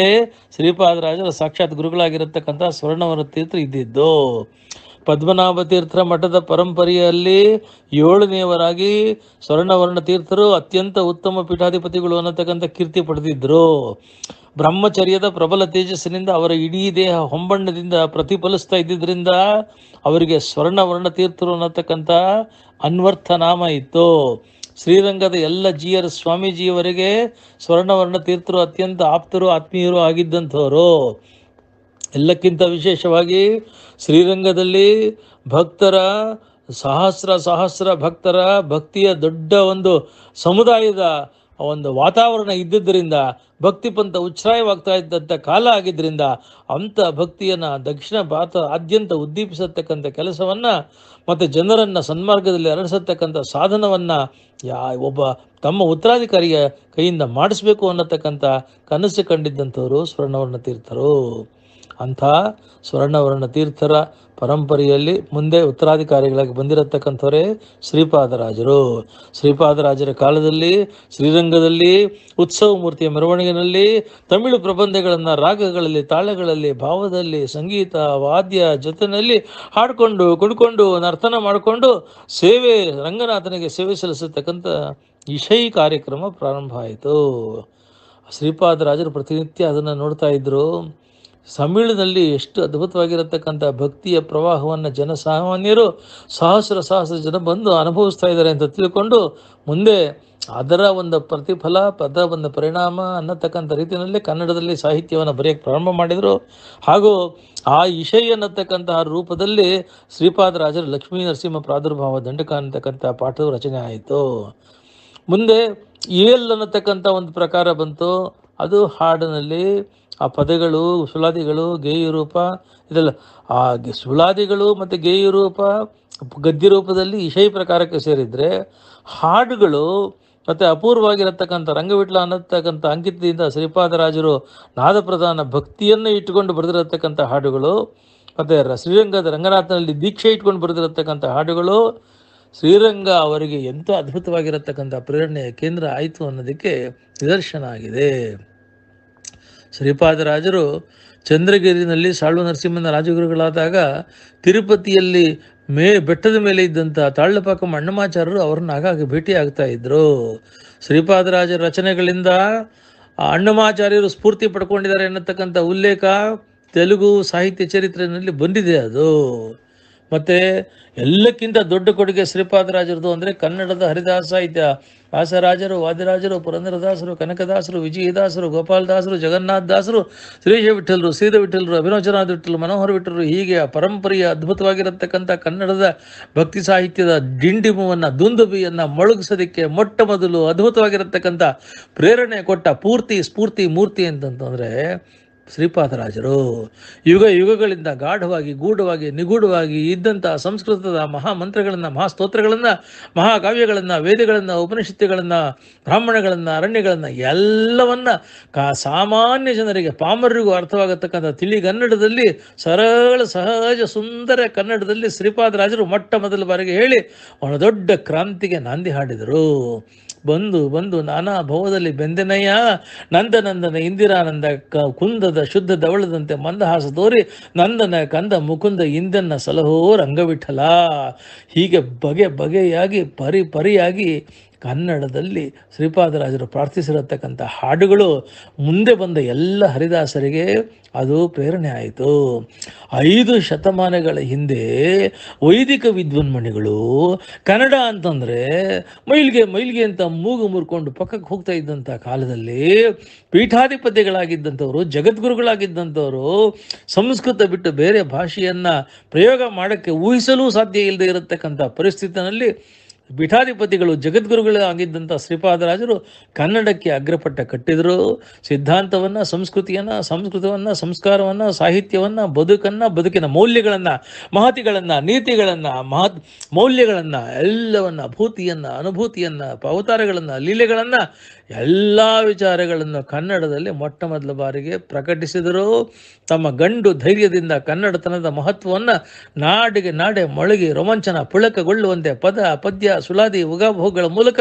ಶ್ರೀಪಾದರಾಜರ ಸಾಕ್ಷಾತ್ ಗುರುಗಳಾಗಿರತಕ್ಕಂಥ ಸ್ವರ್ಣವರ ತೀರ್ಥ ಇದ್ದಿದ್ದು ಪದ್ಮನಾಭ ಮಠದ ಪರಂಪರೆಯಲ್ಲಿ ಏಳನೆಯವರಾಗಿ ಸ್ವರ್ಣವರ್ಣ ತೀರ್ಥರು ಅತ್ಯಂತ ಉತ್ತಮ ಪೀಠಾಧಿಪತಿಗಳು ಅನ್ನತಕ್ಕಂಥ ಕೀರ್ತಿ ಪಡೆದಿದ್ದರು ಬ್ರಹ್ಮಚರ್ಯದ ಪ್ರಬಲ ತೇಜಸ್ಸಿನಿಂದ ಅವರ ಇಡೀ ದೇಹ ಹೊಂಬಣ್ಣದಿಂದ ಪ್ರತಿಫಲಿಸ್ತಾ ಇದ್ದಿದ್ದರಿಂದ ಅವರಿಗೆ ಸ್ವರ್ಣವರ್ಣ ತೀರ್ಥರು ಅನ್ನತಕ್ಕಂಥ ಅನ್ವರ್ಥ ನಾಮ ಇತ್ತು ಶ್ರೀರಂಗದ ಎಲ್ಲ ಜಿಯರ್ ಸ್ವಾಮೀಜಿಯವರಿಗೆ ಸ್ವರ್ಣವರ್ಣ ತೀರ್ಥರು ಅತ್ಯಂತ ಆಪ್ತರು ಆತ್ಮೀಯರು ಆಗಿದ್ದಂಥವರು ಎಲ್ಲಕ್ಕಿಂತ ವಿಶೇಷವಾಗಿ ಶ್ರೀರಂಗದಲ್ಲಿ ಭಕ್ತರ ಸಹಸ್ರ ಸಹಸ್ರ ಭಕ್ತರ ಭಕ್ತಿಯ ದೊಡ್ಡ ಒಂದು ಸಮುದಾಯದ ಒಂದು ವಾತಾವರಣ ಇದ್ದಿದ್ದರಿಂದ ಭಕ್ತಿ ಪಂಥ ಉಚ್ಛ್ರಾಯವಾಗ್ತಾ ಇದ್ದಂಥ ಕಾಲ ಆಗಿದ್ದರಿಂದ ಅಂಥ ಭಕ್ತಿಯನ್ನು ದಕ್ಷಿಣ ಭಾರತ ಆದ್ಯಂತ ಉದ್ದೀಪಿಸತಕ್ಕಂಥ ಕೆಲಸವನ್ನು ಮತ್ತು ಜನರನ್ನು ಸನ್ಮಾರ್ಗದಲ್ಲಿ ಅರಳಿಸತಕ್ಕಂಥ ಸಾಧನವನ್ನು ಯಾ ಒಬ್ಬ ತಮ್ಮ ಉತ್ತರಾಧಿಕಾರಿಯ ಕೈಯಿಂದ ಮಾಡಿಸ್ಬೇಕು ಅನ್ನತಕ್ಕಂಥ ಕನಸು ಕಂಡಿದ್ದಂಥವರು ಸ್ವರ್ಣವರ್ಣ ತೀರ್ಥರು ಅಂಥ ಸ್ವರ್ಣವರ್ಣ ತೀರ್ಥರ ಪರಂಪರೆಯಲ್ಲಿ ಮುಂದೆ ಉತ್ತರಾಧಿಕಾರಿಗಳಾಗಿ ಬಂದಿರತಕ್ಕಂಥವರೇ ಶ್ರೀಪಾದರಾಜರು ಶ್ರೀಪಾದರಾಜರ ಕಾಲದಲ್ಲಿ ಶ್ರೀರಂಗದಲ್ಲಿ ಉತ್ಸವ ಮೂರ್ತಿಯ ಮೆರವಣಿಗೆನಲ್ಲಿ ತಮಿಳು ಪ್ರಬಂಧಗಳನ್ನು ರಾಗಗಳಲ್ಲಿ ತಾಳಗಳಲ್ಲಿ ಭಾವದಲ್ಲಿ ಸಂಗೀತ ವಾದ್ಯ ಜೊತೆಯಲ್ಲಿ ಹಾಡಿಕೊಂಡು ಕುಡ್ಕೊಂಡು ನರ್ತನ ಮಾಡಿಕೊಂಡು ಸೇವೆ ರಂಗನಾಥನಿಗೆ ಸೇವೆ ಸಲ್ಲಿಸತಕ್ಕಂಥ ಇಶೈ ಕಾರ್ಯಕ್ರಮ ಪ್ರಾರಂಭ ಆಯಿತು ಶ್ರೀಪಾದರಾಜರು ಪ್ರತಿನಿತ್ಯ ಅದನ್ನು ನೋಡ್ತಾ ಇದ್ದರು ತಮಿಳಿನಲ್ಲಿ ಎಷ್ಟು ಅದ್ಭುತವಾಗಿರತಕ್ಕಂಥ ಭಕ್ತಿಯ ಪ್ರವಾಹವನ್ನು ಜನಸಾಮಾನ್ಯರು ಸಹಸ್ರ ಸಹಸ್ರ ಜನ ಬಂದು ಅನುಭವಿಸ್ತಾ ಇದ್ದಾರೆ ಅಂತ ತಿಳ್ಕೊಂಡು ಮುಂದೆ ಅದರ ಒಂದು ಪ್ರತಿಫಲ ಪದ ಒಂದು ಪರಿಣಾಮ ಅನ್ನತಕ್ಕಂಥ ರೀತಿಯಲ್ಲಿ ಕನ್ನಡದಲ್ಲಿ ಸಾಹಿತ್ಯವನ್ನು ಬರೆಯಕ್ಕೆ ಪ್ರಾರಂಭ ಮಾಡಿದರು ಹಾಗೂ ಆ ಇಷೈ ಅನ್ನತಕ್ಕಂತಹ ರೂಪದಲ್ಲಿ ಶ್ರೀಪಾದರಾಜರು ಲಕ್ಷ್ಮೀ ನರಸಿಂಹ ಪ್ರಾದುರ್ಭಾವ ದಂಡಕ ಅನ್ನತಕ್ಕಂಥ ಪಾಠದ ರಚನೆ ಆಯಿತು ಮುಂದೆ ಏಲ್ ಅನ್ನತಕ್ಕಂಥ ಒಂದು ಪ್ರಕಾರ ಬಂತು ಅದು ಹಾಡಿನಲ್ಲಿ ಆ ಪದಗಳು ಸುಲಾದಿಗಳು ಗೇಯು ರೂಪ ಇದೆಲ್ಲ ಆ ಸುಲಾದಿಗಳು ಮತ್ತು ಗೇಯು ರೂಪ ಗದ್ಯ ರೂಪದಲ್ಲಿ ಪ್ರಕಾರಕ್ಕೆ ಸೇರಿದರೆ ಹಾಡುಗಳು ಮತ್ತು ಅಪೂರ್ವವಾಗಿರತಕ್ಕಂಥ ರಂಗವಿಟ್ಲ ಅನ್ನತಕ್ಕಂಥ ಅಂಕಿತದಿಂದ ಶ್ರೀಪಾದರಾಜರು ಪ್ರಧಾನ ಭಕ್ತಿಯನ್ನು ಇಟ್ಟುಕೊಂಡು ಬರೆದಿರತಕ್ಕಂಥ ಹಾಡುಗಳು ಮತ್ತು ಶ್ರೀರಂಗದ ರಂಗನಾಥನಲ್ಲಿ ದೀಕ್ಷೆ ಇಟ್ಕೊಂಡು ಬರೆದಿರತಕ್ಕಂಥ ಹಾಡುಗಳು ಶ್ರೀರಂಗ ಅವರಿಗೆ ಎಂಥ ಅದ್ಭುತವಾಗಿರತಕ್ಕಂಥ ಪ್ರೇರಣೆಯ ಕೇಂದ್ರ ಆಯಿತು ಅನ್ನೋದಕ್ಕೆ ನಿದರ್ಶನ ಆಗಿದೆ ಶ್ರೀಪಾದರಾಜರು ಚಂದ್ರಗಿರಿನಲ್ಲಿ ಸಾಳ್ವ ನರಸಿಂಹನ ರಾಜಗುರುಗಳಾದಾಗ ತಿರುಪತಿಯಲ್ಲಿ ಮೇ ಬೆಟ್ಟದ ಮೇಲೆ ಇದ್ದಂಥ ತಾಳ್ಳಪಾಕ ಅಣ್ಣಮಾಚಾರ್ಯರು ಅವ್ರನ್ನ ಆಗಾಗ ಭೇಟಿ ಆಗ್ತಾ ಇದ್ರು ಶ್ರೀಪಾದರಾಜರ ರಚನೆಗಳಿಂದ ಅಣ್ಣಮಾಚಾರ್ಯರು ಸ್ಫೂರ್ತಿ ಪಡ್ಕೊಂಡಿದ್ದಾರೆ ಎನ್ನತಕ್ಕಂಥ ಉಲ್ಲೇಖ ತೆಲುಗು ಸಾಹಿತ್ಯ ಚರಿತ್ರೆಯಲ್ಲಿ ಬಂದಿದೆ ಅದು ಮತ್ತು ಎಲ್ಲಕ್ಕಿಂತ ದೊಡ್ಡ ಕೊಡುಗೆ ಶ್ರೀಪಾದರಾಜರದು ಅಂದರೆ ಕನ್ನಡದ ಹರಿದಾಸ ಸಾಹಿತ್ಯ ವ್ಯಾಸರಾಜರು ವಾದಿರಾಜರು ಪುರಂದರದಾಸರು ಕನಕದಾಸರು ವಿಜಯದಾಸರು ಗೋಪಾಲದಾಸರು ದಾಸರು ಶ್ರೀಜ ವಿಠಲರು ಸೀದ ವಿಠಲರು ಅಭಿನೋಚನಾಥ ವಿಠಲ್ ಮನೋಹರ ವಿಠಲರು ಹೀಗೆ ಪರಂಪರೆಯ ಅದ್ಭುತವಾಗಿರತಕ್ಕಂಥ ಕನ್ನಡದ ಭಕ್ತಿ ಸಾಹಿತ್ಯದ ಡಿಂಡಿಮವನ್ನು ದುಂದುಬಿಯನ್ನು ಮೊಳಗಿಸೋದಕ್ಕೆ ಮೊಟ್ಟ ಮೊದಲು ಅದ್ಭುತವಾಗಿರತಕ್ಕಂಥ ಪ್ರೇರಣೆ ಕೊಟ್ಟ ಪೂರ್ತಿ ಸ್ಫೂರ್ತಿ ಮೂರ್ತಿ ಅಂತಂತಂದರೆ ಶ್ರೀಪಾದರಾಜರು ಯುಗ ಯುಗಗಳಿಂದ ಗಾಢವಾಗಿ ಗೂಢವಾಗಿ ನಿಗೂಢವಾಗಿ ಇದ್ದಂತಹ ಸಂಸ್ಕೃತದ ಮಹಾಮಂತ್ರಗಳನ್ನು ಮಹಾಸ್ತೋತ್ರಗಳನ್ನು ಮಹಾಕಾವ್ಯಗಳನ್ನು ವೇದಗಳನ್ನು ಉಪನಿಷತ್ತುಗಳನ್ನು ಬ್ರಾಹ್ಮಣಗಳನ್ನು ಅರಣ್ಯಗಳನ್ನು ಎಲ್ಲವನ್ನ ಕಾ ಸಾಮಾನ್ಯ ಜನರಿಗೆ ಪಾಮರರಿಗೂ ಅರ್ಥವಾಗತಕ್ಕಂಥ ತಿಳಿಗನ್ನಡದಲ್ಲಿ ಸರಳ ಸಹಜ ಸುಂದರ ಕನ್ನಡದಲ್ಲಿ ಶ್ರೀಪಾದರಾಜರು ಮೊಟ್ಟ ಮೊದಲ ಬಾರಿಗೆ ಹೇಳಿ ಒಂದು ದೊಡ್ಡ ಕ್ರಾಂತಿಗೆ ನಾಂದಿ ಹಾಡಿದರು ಬಂದು ಬಂದು ನಾನಾ ಭವದಲ್ಲಿ ಬೆಂದೆನಯ್ಯ ನಂದನಂದನ ಇಂದಿರಾನಂದ ಕುಂದದ ಶುದ್ಧ ದವಳದಂತೆ ಮಂದಹಾಸ ತೋರಿ ನಂದನ ಕಂದ ಮುಕುಂದ ಇಂದನ್ನ ಸಲಹೋ ರಂಗವಿಠಲ ಹೀಗೆ ಬಗೆ ಬಗೆಯಾಗಿ ಪರಿ ಪರಿಯಾಗಿ ಕನ್ನಡದಲ್ಲಿ ಶ್ರೀಪಾದರಾಜರು ಪ್ರಾರ್ಥಿಸಿರತಕ್ಕಂಥ ಹಾಡುಗಳು ಮುಂದೆ ಬಂದ ಎಲ್ಲ ಹರಿದಾಸರಿಗೆ ಅದು ಪ್ರೇರಣೆ ಆಯಿತು ಐದು ಶತಮಾನಗಳ ಹಿಂದೆ ವೈದಿಕ ವಿದ್ವನ್ಮಣಿಗಳು ಕನ್ನಡ ಅಂತಂದರೆ ಮೈಲ್ಗೆ ಮೈಲ್ಗೆ ಅಂತ ಮೂಗು ಮುರ್ಕೊಂಡು ಪಕ್ಕಕ್ಕೆ ಹೋಗ್ತಾ ಇದ್ದಂಥ ಕಾಲದಲ್ಲಿ ಪೀಠಾಧಿಪತಿಗಳಾಗಿದ್ದಂಥವರು ಜಗದ್ಗುರುಗಳಾಗಿದ್ದಂಥವರು ಸಂಸ್ಕೃತ ಬಿಟ್ಟು ಬೇರೆ ಭಾಷೆಯನ್ನು ಪ್ರಯೋಗ ಮಾಡೋಕ್ಕೆ ಊಹಿಸಲು ಸಾಧ್ಯ ಇಲ್ಲದೆ ಇರತಕ್ಕಂಥ ಪರಿಸ್ಥಿತಿನಲ್ಲಿ ಪೀಠಾಧಿಪತಿಗಳು ಜಗದ್ಗುರುಗಳು ಆಗಿದ್ದಂಥ ಶ್ರೀಪಾದರಾಜರು ಕನ್ನಡಕ್ಕೆ ಅಗ್ರಪಟ್ಟ ಕಟ್ಟಿದರು ಸಿದ್ಧಾಂತವನ್ನು ಸಂಸ್ಕೃತಿಯನ್ನು ಸಂಸ್ಕೃತವನ್ನು ಸಂಸ್ಕಾರವನ್ನು ಸಾಹಿತ್ಯವನ್ನು ಬದುಕನ್ನು ಬದುಕಿನ ಮೌಲ್ಯಗಳನ್ನು ಮಹತಿಗಳನ್ನು ನೀತಿಗಳನ್ನು ಮಹತ್ ಮೌಲ್ಯಗಳನ್ನು ಎಲ್ಲವನ್ನು ಭೂತಿಯನ್ನು ಅನುಭೂತಿಯನ್ನು ಅವತಾರಗಳನ್ನು ಲೀಲೆಗಳನ್ನು ಎಲ್ಲ ವಿಚಾರಗಳನ್ನು ಕನ್ನಡದಲ್ಲಿ ಮೊಟ್ಟ ಮೊದಲ ಬಾರಿಗೆ ಪ್ರಕಟಿಸಿದರು ತಮ್ಮ ಗಂಡು ಧೈರ್ಯದಿಂದ ಕನ್ನಡತನದ ಮಹತ್ವವನ್ನು ನಾಡಿಗೆ ನಾಡೆ ಮೊಳಗಿ ರೋಮಾಂಚನ ಪುಳಕಗೊಳ್ಳುವಂತೆ ಪದ ಪದ್ಯ ಸುಲಾದಿ ಉಗಭೋಗಗಳ ಮೂಲಕ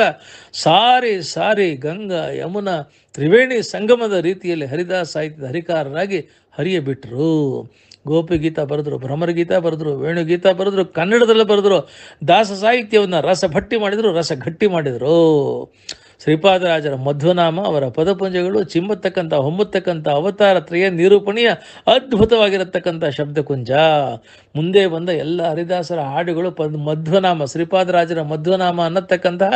ಸಾರಿ ಸಾರಿ ಗಂಗಾ ಯಮುನಾ ತ್ರಿವೇಣಿ ಸಂಗಮದ ರೀತಿಯಲ್ಲಿ ಹರಿದಾಸ ಸಾಹಿತ್ಯದ ಹರಿಕಾರರಾಗಿ ಹರಿಯಬಿಟ್ರು ಗೋಪಿಗೀತ ಬರೆದ್ರು ಭ್ರಮರಗೀತ ಬರೆದ್ರು ವೇಣುಗೀತ ಬರೆದ್ರು ಕನ್ನಡದಲ್ಲೇ ಬರೆದ್ರು ದಾಸ ಸಾಹಿತ್ಯವನ್ನು ರಸ ಭಟ್ಟಿ ಮಾಡಿದರು ರಸ ಗಟ್ಟಿ ಮಾಡಿದರು ಶ್ರೀಪಾದರಾಜರ ಮಧ್ವನಾಮ ಅವರ ಪದಪುಂಜಗಳು ಚಿಮ್ಮತಕ್ಕಂಥ ಹೊಮ್ಮತಕ್ಕಂಥ ಅವತಾರ ತ್ರಯ ನಿರೂಪಣೆಯ ಅದ್ಭುತವಾಗಿರತಕ್ಕಂಥ ಶಬ್ದಕುಂಜ ಮುಂದೆ ಬಂದ ಎಲ್ಲ ಹರಿದಾಸರ ಹಾಡುಗಳು ಪದ್ ಮಧ್ವನಾಮ ಶ್ರೀಪಾದರಾಜರ ಮಧ್ವನಾಮ ಅನ್ನತಕ್ಕಂತಹ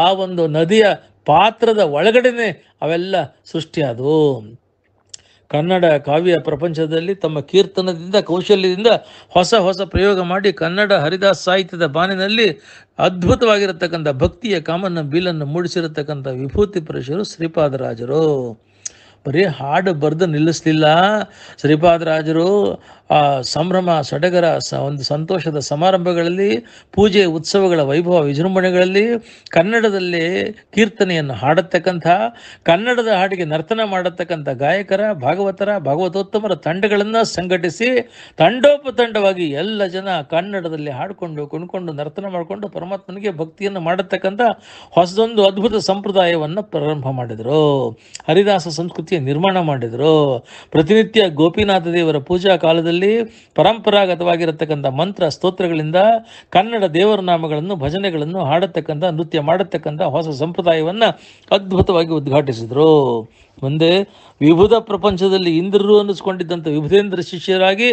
ಆ ಒಂದು ನದಿಯ ಪಾತ್ರದ ಒಳಗಡೆನೆ ಅವೆಲ್ಲ ಸೃಷ್ಟಿಯಾದವು ಕನ್ನಡ ಕಾವ್ಯ ಪ್ರಪಂಚದಲ್ಲಿ ತಮ್ಮ ಕೀರ್ತನದಿಂದ ಕೌಶಲ್ಯದಿಂದ ಹೊಸ ಹೊಸ ಪ್ರಯೋಗ ಮಾಡಿ ಕನ್ನಡ ಹರಿದಾಸ್ ಸಾಹಿತ್ಯದ ಬಾನಿನಲ್ಲಿ ಅದ್ಭುತವಾಗಿರತಕ್ಕಂಥ ಭಕ್ತಿಯ ಕಾಮನ ಬೀಲನ್ನು ಮೂಡಿಸಿರತಕ್ಕಂಥ ವಿಭೂತಿ ಪುರುಷರು ಶ್ರೀಪಾದರಾಜರು ಬರೀ ಹಾಡು ಬರೆದು ನಿಲ್ಲಿಸ್ಲಿಲ್ಲ ಶ್ರೀಪಾದರಾಜರು ಆ ಸಂಭ್ರಮ ಸಡಗರ ಸ ಒಂದು ಸಂತೋಷದ ಸಮಾರಂಭಗಳಲ್ಲಿ ಪೂಜೆ ಉತ್ಸವಗಳ ವೈಭವ ವಿಜೃಂಭಣೆಗಳಲ್ಲಿ ಕನ್ನಡದಲ್ಲಿ ಕೀರ್ತನೆಯನ್ನು ಹಾಡತಕ್ಕಂಥ ಕನ್ನಡದ ಹಾಡಿಗೆ ನರ್ತನ ಮಾಡತಕ್ಕಂಥ ಗಾಯಕರ ಭಾಗವತರ ಭಾಗವತೋತ್ತಮರ ತಂಡಗಳನ್ನು ಸಂಘಟಿಸಿ ತಂಡೋಪತಂಡವಾಗಿ ಎಲ್ಲ ಜನ ಕನ್ನಡದಲ್ಲಿ ಹಾಡಿಕೊಂಡು ಕುಣ್ಕೊಂಡು ನರ್ತನ ಮಾಡಿಕೊಂಡು ಪರಮಾತ್ಮನಿಗೆ ಭಕ್ತಿಯನ್ನು ಮಾಡತಕ್ಕಂಥ ಹೊಸದೊಂದು ಅದ್ಭುತ ಸಂಪ್ರದಾಯವನ್ನು ಪ್ರಾರಂಭ ಮಾಡಿದರು ಹರಿದಾಸ ಸಂಸ್ಕೃತಿಯ ನಿರ್ಮಾಣ ಮಾಡಿದರು ಪ್ರತಿನಿತ್ಯ ಗೋಪಿನಾಥ ದೇವರ ಪೂಜಾ ಕಾಲದಲ್ಲಿ ಕಾಲದಲ್ಲಿ ಪರಂಪರಾಗತವಾಗಿರತಕ್ಕಂಥ ಮಂತ್ರ ಸ್ತೋತ್ರಗಳಿಂದ ಕನ್ನಡ ದೇವರ ನಾಮಗಳನ್ನು ಭಜನೆಗಳನ್ನು ಹಾಡತಕ್ಕಂಥ ನೃತ್ಯ ಮಾಡತಕ್ಕಂಥ ಹೊಸ ಸಂಪ್ರದಾಯವನ್ನು ಅದ್ಭುತವಾಗಿ ಉದ್ಘಾಟಿಸಿದರು ಮುಂದೆ ವಿಭುಧ ಪ್ರಪಂಚದಲ್ಲಿ ಇಂದ್ರರು ಅನ್ನಿಸ್ಕೊಂಡಿದ್ದಂಥ ವಿಭುಧೇಂದ್ರ ಶಿಷ್ಯರಾಗಿ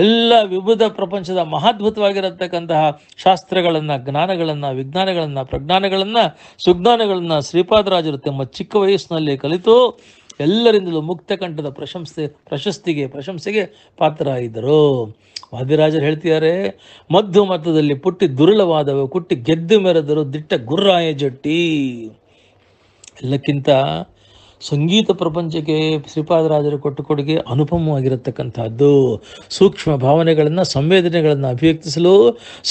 ಎಲ್ಲ ವಿಭುಧ ಪ್ರಪಂಚದ ಮಹಾದ್ಭುತವಾಗಿರತಕ್ಕಂತಹ ಶಾಸ್ತ್ರಗಳನ್ನು ಜ್ಞಾನಗಳನ್ನು ವಿಜ್ಞಾನಗಳನ್ನು ಪ್ರಜ್ಞಾನಗಳನ್ನು ಸುಜ್ಞಾನಗಳನ್ನು ಶ್ರೀಪಾದರಾಜರು ತಮ್ಮ ಚಿಕ್ಕ ವಯಸ್ಸಿನಲ್ಲಿ ಕಲಿತು ಎಲ್ಲರಿಂದಲೂ ಮುಕ್ತ ಕಂಠದ ಪ್ರಶಂಸೆ ಪ್ರಶಸ್ತಿಗೆ ಪ್ರಶಂಸೆಗೆ ಪಾತ್ರರಾಗಿದ್ದರು ವಾದಿರಾಜರು ಹೇಳ್ತಿದ್ದಾರೆ ಮದ್ದು ಮತದಲ್ಲಿ ಪುಟ್ಟಿ ದುರುಳವಾದವು ಪುಟ್ಟಿ ಗೆದ್ದು ಮೆರೆದರು ದಿಟ್ಟ ಗುರ್ರಾಯ ಜಟ್ಟಿ ಎಲ್ಲಕ್ಕಿಂತ ಸಂಗೀತ ಪ್ರಪಂಚಕ್ಕೆ ಶ್ರೀಪಾದರಾಜರು ಕೊಟ್ಟು ಕೊಡುಗೆ ಅನುಪಮವಾಗಿರತಕ್ಕಂಥದ್ದು ಸೂಕ್ಷ್ಮ ಭಾವನೆಗಳನ್ನು ಸಂವೇದನೆಗಳನ್ನು ಅಭಿವ್ಯಕ್ತಿಸಲು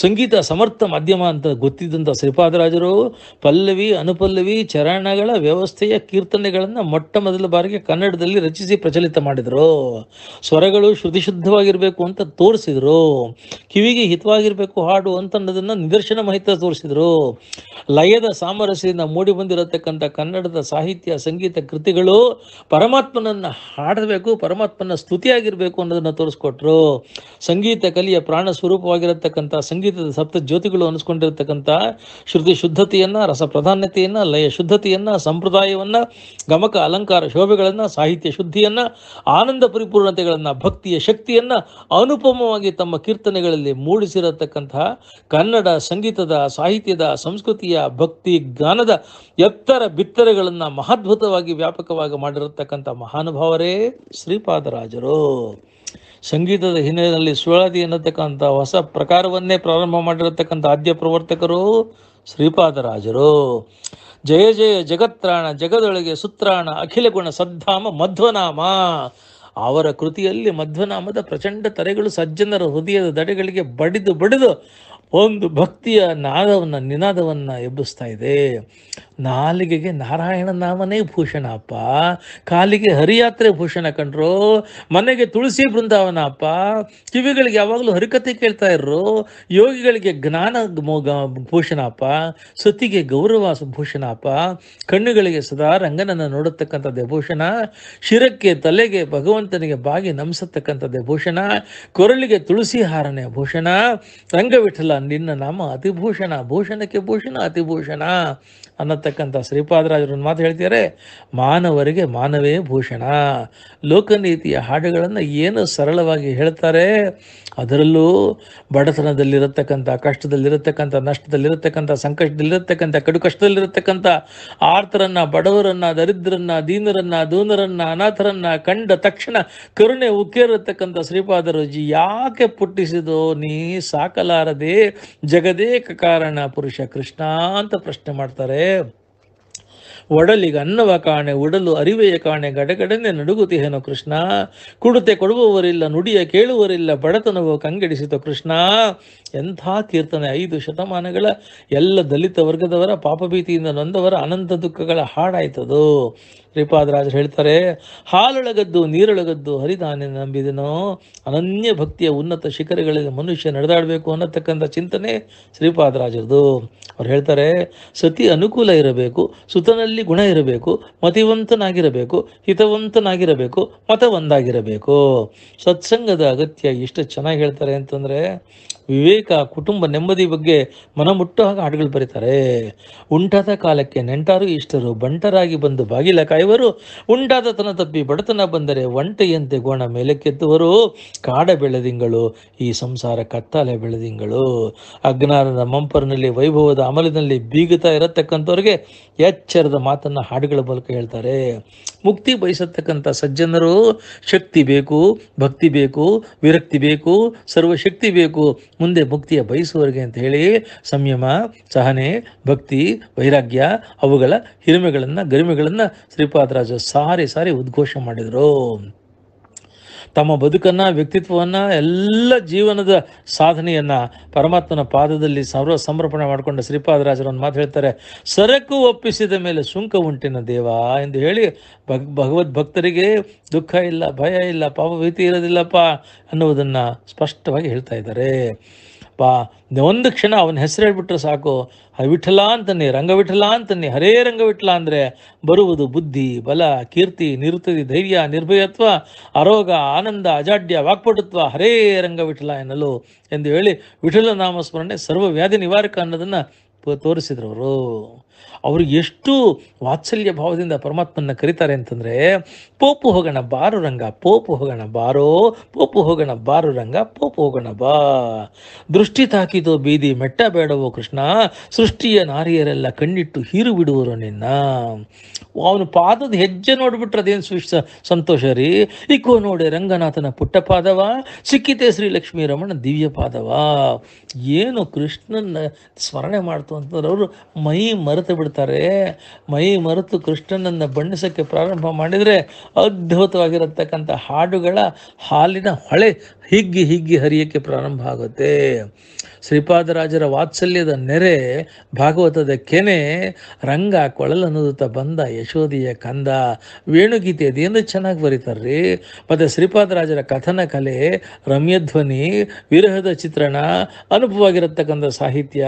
ಸಂಗೀತ ಸಮರ್ಥ ಮಾಧ್ಯಮ ಅಂತ ಗೊತ್ತಿದ್ದಂಥ ಶ್ರೀಪಾದರಾಜರು ಪಲ್ಲವಿ ಅನುಪಲ್ಲವಿ ಚರಣಗಳ ವ್ಯವಸ್ಥೆಯ ಕೀರ್ತನೆಗಳನ್ನು ಮೊಟ್ಟ ಮೊದಲ ಬಾರಿಗೆ ಕನ್ನಡದಲ್ಲಿ ರಚಿಸಿ ಪ್ರಚಲಿತ ಮಾಡಿದರು ಸ್ವರಗಳು ಶುದ್ಧವಾಗಿರಬೇಕು ಅಂತ ತೋರಿಸಿದರು ಕಿವಿಗೆ ಹಿತವಾಗಿರಬೇಕು ಹಾಡು ಅಂತ ಅನ್ನೋದನ್ನು ನಿದರ್ಶನ ಮಹಿತ ತೋರಿಸಿದರು ಲಯದ ಸಾಮರಸ್ಯದಿಂದ ಮೂಡಿ ಬಂದಿರತಕ್ಕಂಥ ಕನ್ನಡದ ಸಾಹಿತ್ಯ ಸಂಗೀತ ಕೃತಿಗಳು ಪರಮಾತ್ಮನನ್ನ ಹಾಡಬೇಕು ಪರಮಾತ್ಮನ ಸ್ತುತಿಯಾಗಿರಬೇಕು ಅನ್ನೋದನ್ನು ತೋರಿಸ್ಕೊಟ್ರು ಸಂಗೀತ ಕಲಿಯ ಪ್ರಾಣ ಸ್ವರೂಪವಾಗಿರತಕ್ಕಂಥ ಸಂಗೀತದ ಸಪ್ತ ಜ್ಯೋತಿಗಳು ಅನಿಸ್ಕೊಂಡಿರತಕ್ಕಂಥ ಶ್ರುತಿ ಶುದ್ಧತೆಯನ್ನು ರಸ ಪ್ರಾಧಾನ್ಯತೆಯನ್ನು ಲಯ ಶುದ್ಧತೆಯನ್ನು ಸಂಪ್ರದಾಯವನ್ನು ಗಮಕ ಅಲಂಕಾರ ಶೋಭೆಗಳನ್ನ ಸಾಹಿತ್ಯ ಶುದ್ಧಿಯನ್ನ ಆನಂದ ಪರಿಪೂರ್ಣತೆಗಳನ್ನ ಭಕ್ತಿಯ ಶಕ್ತಿಯನ್ನ ಅನುಪಮವಾಗಿ ತಮ್ಮ ಕೀರ್ತನೆಗಳಲ್ಲಿ ಮೂಡಿಸಿರತಕ್ಕಂತಹ ಕನ್ನಡ ಸಂಗೀತದ ಸಾಹಿತ್ಯದ ಸಂಸ್ಕೃತಿಯ ಭಕ್ತಿ ಜ್ಞಾನದ ಎತ್ತರ ಬಿತ್ತರಗಳನ್ನ ಮಹಾದ್ಭುತವಾಗಿ ವ್ಯಾಪಕವಾಗಿ ಮಾಡಿರತಕ್ಕಂಥ ಮಹಾನುಭಾವರೇ ಶ್ರೀಪಾದರಾಜರು ಸಂಗೀತದ ಹಿನ್ನೆಲೆಯಲ್ಲಿ ಸುಳಾದಿ ಎನ್ನತಕ್ಕಂಥ ಹೊಸ ಪ್ರಕಾರವನ್ನೇ ಪ್ರಾರಂಭ ಮಾಡಿರತಕ್ಕಂಥ ಆದ್ಯ ಪ್ರವರ್ತಕರು ಶ್ರೀಪಾದರಾಜರು ಜಯ ಜಯ ಜಗತ್ರಾಣ ಜಗದೊಳಗೆ ಸುತ್ರಾಣ ಅಖಿಲ ಗುಣ ಸದ್ಧಾಮ ಮಧ್ವನಾಮ ಅವರ ಕೃತಿಯಲ್ಲಿ ಮಧ್ವನಾಮದ ಪ್ರಚಂಡ ತರೆಗಳು ಸಜ್ಜನರ ಹೃದಯದ ದಡೆಗಳಿಗೆ ಬಡಿದು ಬಡಿದು ಒಂದು ಭಕ್ತಿಯ ನಾದವನ್ನ ನಿನಾದವನ್ನ ಎಬ್ಬಿಸ್ತಾ ಇದೆ ನಾಲಿಗೆಗೆ ನಾರಾಯಣ ನಾಮನೇ ಭೂಷಣ ಅಪ್ಪ ಕಾಲಿಗೆ ಹರಿಯಾತ್ರೆ ಭೂಷಣ ಕಂಡ್ರು ಮನೆಗೆ ತುಳಸಿ ಬೃಂದಾವನ ಅಪ್ಪ ಕಿವಿಗಳಿಗೆ ಯಾವಾಗಲೂ ಹರಿಕತೆ ಕೇಳ್ತಾ ಇರೋ ಯೋಗಿಗಳಿಗೆ ಜ್ಞಾನ ಭೂಷಣ ಅಪ್ಪ ಸತಿಗೆ ಗೌರವ ಭೂಷಣ ಅಪ್ಪ ಕಣ್ಣುಗಳಿಗೆ ಸದಾ ರಂಗನನ್ನು ನೋಡತಕ್ಕಂಥದ್ದೇ ಭೂಷಣ ಶಿರಕ್ಕೆ ತಲೆಗೆ ಭಗವಂತನಿಗೆ ಬಾಗಿ ನಮಿಸತಕ್ಕಂಥದ್ದೇ ಭೂಷಣ ಕೊರಳಿಗೆ ತುಳಸಿ ಹಾರನೆ ಭೂಷಣ ರಂಗವಿಠಲ ನಿನ್ನ ನಾಮ ಅತಿಭೂಷಣ ಭೂಷಣಕ್ಕೆ ಭೂಷಣ ಅತಿಭೂಷಣ ಅನ್ನತಕ್ಕಂಥ ಶ್ರೀಪಾದರಾಜರು ಮಾತು ಹೇಳ್ತಿದ್ದಾರೆ ಮಾನವರಿಗೆ ಮಾನವೇ ಭೂಷಣ ಲೋಕನೀತಿಯ ಹಾಡುಗಳನ್ನು ಏನು ಸರಳವಾಗಿ ಹೇಳ್ತಾರೆ ಅದರಲ್ಲೂ ಬಡತನದಲ್ಲಿರತಕ್ಕಂಥ ಕಷ್ಟದಲ್ಲಿರತಕ್ಕಂಥ ನಷ್ಟದಲ್ಲಿರತಕ್ಕಂಥ ಸಂಕಷ್ಟದಲ್ಲಿರತಕ್ಕಂಥ ಕಡು ಕಷ್ಟದಲ್ಲಿರತಕ್ಕಂಥ ಆರ್ತರನ್ನು ಬಡವರನ್ನು ದರಿದ್ರನ್ನ ದೀನರನ್ನ ದೂನರನ್ನು ಅನಾಥರನ್ನ ಕಂಡ ತಕ್ಷಣ ಕರುಣೆ ಉಕ್ಕೇರಿರತಕ್ಕಂಥ ಶ್ರೀಪಾದರಾಜಿ ಯಾಕೆ ಪುಟ್ಟಿಸಿದೋ ನೀ ಸಾಕಲಾರದೇ ಜಗದೇಕ ಕಾರಣ ಪುರುಷ ಕೃಷ್ಣ ಅಂತ ಪ್ರಶ್ನೆ ಮಾಡ್ತಾರೆ ಒಡಲಿಗೆ ಅನ್ನವ ಕಾಣೆ ಉಡಲು ಅರಿವೆಯ ಕಾಣೆ ಗಡಗಡನೆ ನಡುಗುತ್ತಿಹೇನೋ ಕೃಷ್ಣ ಕುಡುತೆ ಕೊಡುವವರಿಲ್ಲ ನುಡಿಯ ಕೇಳುವರಿಲ್ಲ ಬಡತನವು ಕಂಗೆಡಿಸಿತು ಕೃಷ್ಣ ಎಂಥ ಕೀರ್ತನೆ ಐದು ಶತಮಾನಗಳ ಎಲ್ಲ ದಲಿತ ವರ್ಗದವರ ಪಾಪಭೀತಿಯಿಂದ ನೊಂದವರ ಅನಂತ ದುಃಖಗಳ ಹಾಡಾಯ್ತದು ಶ್ರೀಪಾದರಾಜರು ಹೇಳ್ತಾರೆ ಹಾಲೊಳಗದ್ದು ನೀರೊಳಗದ್ದು ಹರಿದಾನೆ ನಂಬಿದನೋ ಅನನ್ಯ ಭಕ್ತಿಯ ಉನ್ನತ ಶಿಖರಗಳಲ್ಲಿ ಮನುಷ್ಯ ನಡೆದಾಡಬೇಕು ಅನ್ನತಕ್ಕಂಥ ಚಿಂತನೆ ಶ್ರೀಪಾದರಾಜರದು ಅವ್ರು ಹೇಳ್ತಾರೆ ಸತಿ ಅನುಕೂಲ ಇರಬೇಕು ಸುತನಲ್ಲಿ ಮನಸ್ಸಿನಲ್ಲಿ ಗುಣ ಇರಬೇಕು ಮತಿವಂತನಾಗಿರಬೇಕು ಹಿತವಂತನಾಗಿರಬೇಕು ಮತವಂದಾಗಿರಬೇಕು ಸತ್ಸಂಗದ ಅಗತ್ಯ ಎಷ್ಟು ಚೆನ್ನಾಗಿ ಹೇಳ್ತಾರೆ ಅಂತಂದ್ರೆ ವಿವೇಕ ಕುಟುಂಬ ನೆಮ್ಮದಿ ಬಗ್ಗೆ ಮನಮುಟ್ಟು ಹಾಗೆ ಹಾಡುಗಳು ಬರೀತಾರೆ ಉಂಟಾದ ಕಾಲಕ್ಕೆ ನೆಂಟಾರು ಇಷ್ಟರು ಬಂಟರಾಗಿ ಬಂದು ಬಾಗಿಲ ಕಾಯುವರು ಉಂಟಾದ ತನ ತಪ್ಪಿ ಬಡತನ ಬಂದರೆ ಒಂಟೆಯಂತೆ ಗೋಣ ಮೇಲೆ ಕೆತ್ತುವರು ಕಾಡ ಬೆಳೆದಿಂಗಳು ಈ ಸಂಸಾರ ಕತ್ತಾಲೆ ಬೆಳೆದಿಂಗಳು ಅಜ್ಞಾನದ ಮಂಪರ್ನಲ್ಲಿ ವೈಭವದ ಅಮಲದಲ್ಲಿ ಬೀಗುತ್ತಾ ಇರತಕ್ಕಂಥವ್ರಿಗೆ ಎಚ್ಚರದ ಮಾತನ್ನು ಹಾಡುಗಳ ಮೂಲಕ ಹೇಳ್ತಾರೆ ಮುಕ್ತಿ ಬಯಸತಕ್ಕಂಥ ಸಜ್ಜನರು ಶಕ್ತಿ ಬೇಕು ಭಕ್ತಿ ಬೇಕು ವಿರಕ್ತಿ ಬೇಕು ಸರ್ವಶಕ್ತಿ ಬೇಕು ಮುಂದೆ ಮುಕ್ತಿಯ ಬಯಸುವವರಿಗೆ ಅಂತ ಹೇಳಿ ಸಂಯಮ ಸಹನೆ ಭಕ್ತಿ ವೈರಾಗ್ಯ ಅವುಗಳ ಹಿರಿಮೆಗಳನ್ನು ಗರಿಮೆಗಳನ್ನು ಶ್ರೀಪಾದರಾಜ ಸಾರಿ ಸಾರಿ ಉದ್ಘೋಷ ಮಾಡಿದರು ತಮ್ಮ ಬದುಕನ್ನು ವ್ಯಕ್ತಿತ್ವವನ್ನು ಎಲ್ಲ ಜೀವನದ ಸಾಧನೆಯನ್ನು ಪರಮಾತ್ಮನ ಪಾದದಲ್ಲಿ ಸರ್ವ ಸಮರ್ಪಣೆ ಮಾಡಿಕೊಂಡ ಶ್ರೀಪಾದರಾಜರು ಒಂದು ಮಾತು ಹೇಳ್ತಾರೆ ಸರಕು ಒಪ್ಪಿಸಿದ ಮೇಲೆ ಸುಂಕ ಉಂಟಿನ ದೇವ ಎಂದು ಹೇಳಿ ಭಗ್ ಭಗವದ್ ಭಕ್ತರಿಗೆ ದುಃಖ ಇಲ್ಲ ಭಯ ಇಲ್ಲ ಪಾಪ ಭೀತಿ ಇರೋದಿಲ್ಲಪ್ಪ ಅನ್ನುವುದನ್ನು ಸ್ಪಷ್ಟವಾಗಿ ಹೇಳ್ತಾ ಇದ್ದಾರೆ ಪಾ ಒಂದು ಕ್ಷಣ ಅವನ ಹೆಸರು ಹೇಳ್ಬಿಟ್ರೆ ಸಾಕು ವಿಠಲ ಅಂತನ್ನಿ ರಂಗವಿಠಲ ಅಂತನ್ನಿ ಹರೇ ರಂಗವಿಠಲ ಅಂದರೆ ಬರುವುದು ಬುದ್ಧಿ ಬಲ ಕೀರ್ತಿ ನಿರುತದಿ ಧೈರ್ಯ ನಿರ್ಭಯತ್ವ ಆರೋಗ ಆನಂದ ಅಜಾಡ್ಯ ವಾಕ್ಪಟುತ್ವ ಹರೇ ರಂಗವಿಠಲ ಎನ್ನಲು ಎಂದು ಹೇಳಿ ವಿಠಲ ನಾಮಸ್ಮರಣೆ ಸರ್ವ ವ್ಯಾಧಿ ನಿವಾರಕ ಅನ್ನೋದನ್ನು ತೋರಿಸಿದ್ರು ಅವರು ಅವರು ಎಷ್ಟು ವಾತ್ಸಲ್ಯ ಭಾವದಿಂದ ಪರಮಾತ್ಮನ ಕರೀತಾರೆ ಅಂತಂದರೆ ಪೋಪು ಹೋಗೋಣ ಬಾರು ರಂಗ ಪೋಪು ಹೋಗೋಣ ಬಾರೋ ಪೋಪು ಹೋಗೋಣ ಬಾರು ರಂಗ ಪೋಪು ಹೋಗೋಣ ಬಾ ದೃಷ್ಟಿ ತಾಕಿದೋ ಬೀದಿ ಮೆಟ್ಟ ಬೇಡವೋ ಕೃಷ್ಣ ಸೃಷ್ಟಿಯ ನಾರಿಯರೆಲ್ಲ ಕಣ್ಣಿಟ್ಟು ಹೀರು ಬಿಡುವರು ನಿನ್ನ ಅವನು ಪಾದದ ಹೆಜ್ಜೆ ನೋಡ್ಬಿಟ್ರೆ ಅದೇನು ಸುಶ್ ಸಂತೋಷ ರೀ ಇಕೋ ನೋಡಿ ರಂಗನಾಥನ ಪುಟ್ಟ ಪಾದವ ಸಿಕ್ಕಿತೆ ಶ್ರೀಲಕ್ಷ್ಮೀ ರಮಣ ದಿವ್ಯ ಪಾದವ ಏನು ಕೃಷ್ಣನ ಸ್ಮರಣೆ ಮಾಡ್ತು ಅಂತಂದ್ರೆ ಅವರು ಮೈ ಮರೆತು ಬಿಡ್ತಾರೆ ಬಿಡ್ತಾರೆ ಮೈ ಮರೆತು ಕೃಷ್ಣನನ್ನು ಬಣ್ಣಿಸೋಕ್ಕೆ ಪ್ರಾರಂಭ ಮಾಡಿದರೆ ಅದ್ಭುತವಾಗಿರತಕ್ಕಂಥ ಹಾಡುಗಳ ಹಾಲಿನ ಹೊಳೆ ಹಿಗ್ಗಿ ಹಿಗ್ಗಿ ಹರಿಯಕ್ಕೆ ಪ್ರಾರಂಭ ಆಗುತ್ತೆ ಶ್ರೀಪಾದರಾಜರ ವಾತ್ಸಲ್ಯದ ನೆರೆ ಭಾಗವತದ ಕೆನೆ ರಂಗ ಕೊಳಲನುದುತ ಬಂದ ಯಶೋಧಿಯ ಕಂದ ವೇಣುಗೀತೆ ಅದೇನು ಚೆನ್ನಾಗಿ ಬರೀತಾರ್ರಿ ಮತ್ತು ಶ್ರೀಪಾದರಾಜರ ಕಥನ ಕಲೆ ರಮ್ಯಧ್ವನಿ ವಿರಹದ ಚಿತ್ರಣ ಅನುಭವವಾಗಿರತಕ್ಕಂಥ ಸಾಹಿತ್ಯ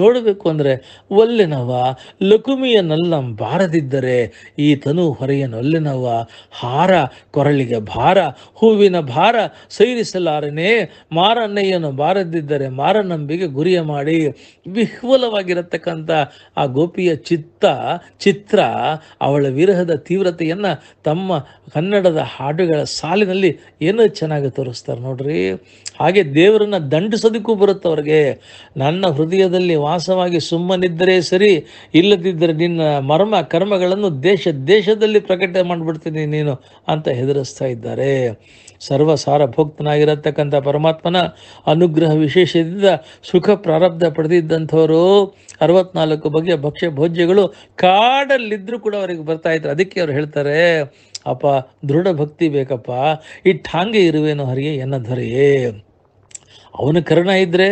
ನೋಡಬೇಕು ಅಂದರೆ ಒಲ್ಲೆನವ ಲಕುಮಿಯ ಬಾರದಿದ್ದರೆ ಈ ತನು ಹೊರೆಯ ಹಾರ ಕೊರಳಿಗೆ ಭಾರ ಹೂವಿನ ಭಾರ ಸೈರಿಸಲಾರನೆ ಮಾರನ್ನೆಯನ್ನು ಬಾರದಿದ್ದರೆ ಮಾರನಂಬಿಗೆ ಗುರಿಯ ಮಾಡಿ ವಿಹ್ವಲವಾಗಿರತಕ್ಕಂಥ ಆ ಗೋಪಿಯ ಚಿತ್ತ ಚಿತ್ರ ಅವಳ ವಿರಹದ ತೀವ್ರತೆಯನ್ನು ತಮ್ಮ ಕನ್ನಡದ ಹಾಡುಗಳ ಸಾಲಿನಲ್ಲಿ ಏನು ಚೆನ್ನಾಗಿ ತೋರಿಸ್ತಾರೆ ನೋಡ್ರಿ ಹಾಗೆ ದೇವರನ್ನು ದಂಡಿಸೋದಕ್ಕೂ ಬರುತ್ತೆ ಅವ್ರಿಗೆ ನನ್ನ ಹೃದಯದಲ್ಲಿ ವಾಸವಾಗಿ ಸುಮ್ಮನಿದ್ದರೆ ಸರಿ ಇಲ್ಲದಿದ್ದರೆ ನಿನ್ನ ಮರ್ಮ ಕರ್ಮಗಳನ್ನು ದೇಶ ದೇಶದಲ್ಲಿ ಪ್ರಕಟಣೆ ಮಾಡಿಬಿಡ್ತೀನಿ ನೀನು ಅಂತ ಹೆದರಿಸ್ತಾ ಇದ್ದಾರೆ ಸರ್ವ ಸಾರಭೋಕ್ತನಾಗಿರತಕ್ಕಂಥ ಪರಮಾತ್ಮನ ಅನುಗ್ರಹ ವಿಶೇಷದಿಂದ ಸುಖ ಪ್ರಾರಬ್ಧ ಪಡೆದಿದ್ದಂಥವರು ಅರವತ್ನಾಲ್ಕು ಬಗೆಯ ಭಕ್ಷ್ಯ ಭೋಜ್ಯಗಳು ಕಾಡಲ್ಲಿದ್ದರೂ ಕೂಡ ಅವರಿಗೆ ಬರ್ತಾ ಇದ್ರು ಅದಕ್ಕೆ ಅವ್ರು ಹೇಳ್ತಾರೆ ಅಪ್ಪ ದೃಢ ಭಕ್ತಿ ಬೇಕಪ್ಪ ಇಟ್ಟು ಹಾಗೆ ಇರುವೆನೋ ಹರಿಯೇ ಎನ್ನ ಧರೆಯೇ ಅವನ ಕರುಣ ಇದ್ದರೆ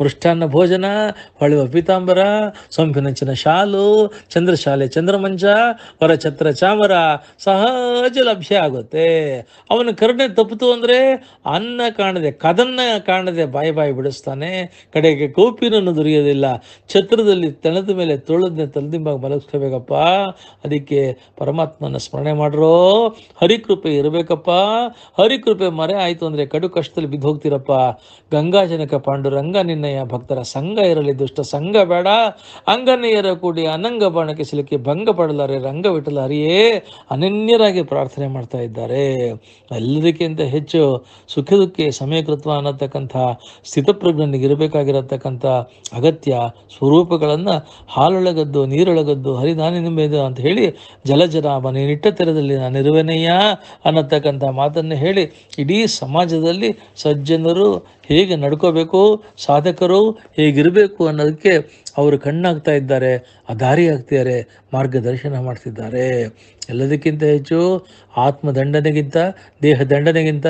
ಮೃಷ್ಟಾನ್ನ ಭೋಜನ ಹೊಳೆವ ಪೀತಾಂಬರ ಸೋಂಕಿನಂಚಿನ ಶಾಲು ಚಂದ್ರಶಾಲೆ ಚಂದ್ರಮಂಚ ಛತ್ರ ಚಾಮರ ಸಹಜ ಲಭ್ಯ ಆಗುತ್ತೆ ಅವನ ಕರುಣೆ ತಪ್ಪಿತು ಅಂದ್ರೆ ಅನ್ನ ಕಾಣದೆ ಕದನ್ನ ಕಾಣದೆ ಬಾಯಿ ಬಾಯಿ ಬಿಡಿಸ್ತಾನೆ ಕಡೆಗೆ ಕೋಪಿನನ್ನು ದೊರೆಯೋದಿಲ್ಲ ಛತ್ರದಲ್ಲಿ ತಣದ ಮೇಲೆ ತೋಳದನ್ನ ತಲೆದಿಂಬಾಗ ಮಲಗಿಸ್ಕೋಬೇಕಪ್ಪ ಅದಕ್ಕೆ ಪರಮಾತ್ಮನ ಸ್ಮರಣೆ ಮಾಡ್ರೋ ಹರಿಕೃಪೆ ಇರಬೇಕಪ್ಪ ಹರಿಕೃಪೆ ಮರೆ ಆಯ್ತು ಅಂದ್ರೆ ಕಡು ಕಷ್ಟದಲ್ಲಿ ಬಿದ್ದು ಹೋಗ್ತೀರಪ್ಪ ಗಂಗಾಜನಕ ಪಾಂಡುರಂಗ ನಿನ್ನಯ ಭಕ್ತರ ಸಂಘ ಇರಲಿ ದುಷ್ಟ ಸಂಘ ಬೇಡ ಅಂಗನೆಯರ ಕೂಡಿ ಅನಂಗ ಬಾಣಕ್ಕೆ ಸಿಲುಕಿ ಭಂಗ ಪಡಲಾರೆ ರಂಗ ಹರಿಯೇ ಅನನ್ಯರಾಗಿ ಪ್ರಾರ್ಥನೆ ಮಾಡ್ತಾ ಇದ್ದಾರೆ ಎಲ್ಲದಕ್ಕಿಂತ ಹೆಚ್ಚು ಸುಖ ದುಃಖಕ್ಕೆ ಸಮಯಕೃತ್ವ ಅನ್ನತಕ್ಕಂಥ ಸ್ಥಿತಪ್ರಜ್ಞನಿಗೆ ಅಗತ್ಯ ಸ್ವರೂಪಗಳನ್ನು ಹಾಲೊಳಗದ್ದು ನೀರೊಳಗದ್ದು ಹರಿದಾನಿ ನಿಂಬೆದು ಅಂತ ಹೇಳಿ ಜಲಜರಾಮ ನೀನಿಟ್ಟ ತೆರದಲ್ಲಿ ನಾನಿರುವೆನಯ್ಯ ಅನ್ನತಕ್ಕಂಥ ಮಾತನ್ನು ಹೇಳಿ ಇಡೀ ಸಮಾಜದಲ್ಲಿ ಸಜ್ಜನರು ಹೇಗೆ ನಡ್ಕೋಬೇಕು ಸಾಧಕರು ಹೇಗಿರಬೇಕು ಅನ್ನೋದಕ್ಕೆ ಅವರು ಕಣ್ಣಾಗ್ತಾ ಇದ್ದಾರೆ ಆ ದಾರಿ ಆಗ್ತಿದ್ದಾರೆ ಮಾರ್ಗದರ್ಶನ ಮಾಡ್ತಿದ್ದಾರೆ ಎಲ್ಲದಕ್ಕಿಂತ ಹೆಚ್ಚು ಆತ್ಮದಂಡನೆಗಿಂತ ದೇಹ ದಂಡನೆಗಿಂತ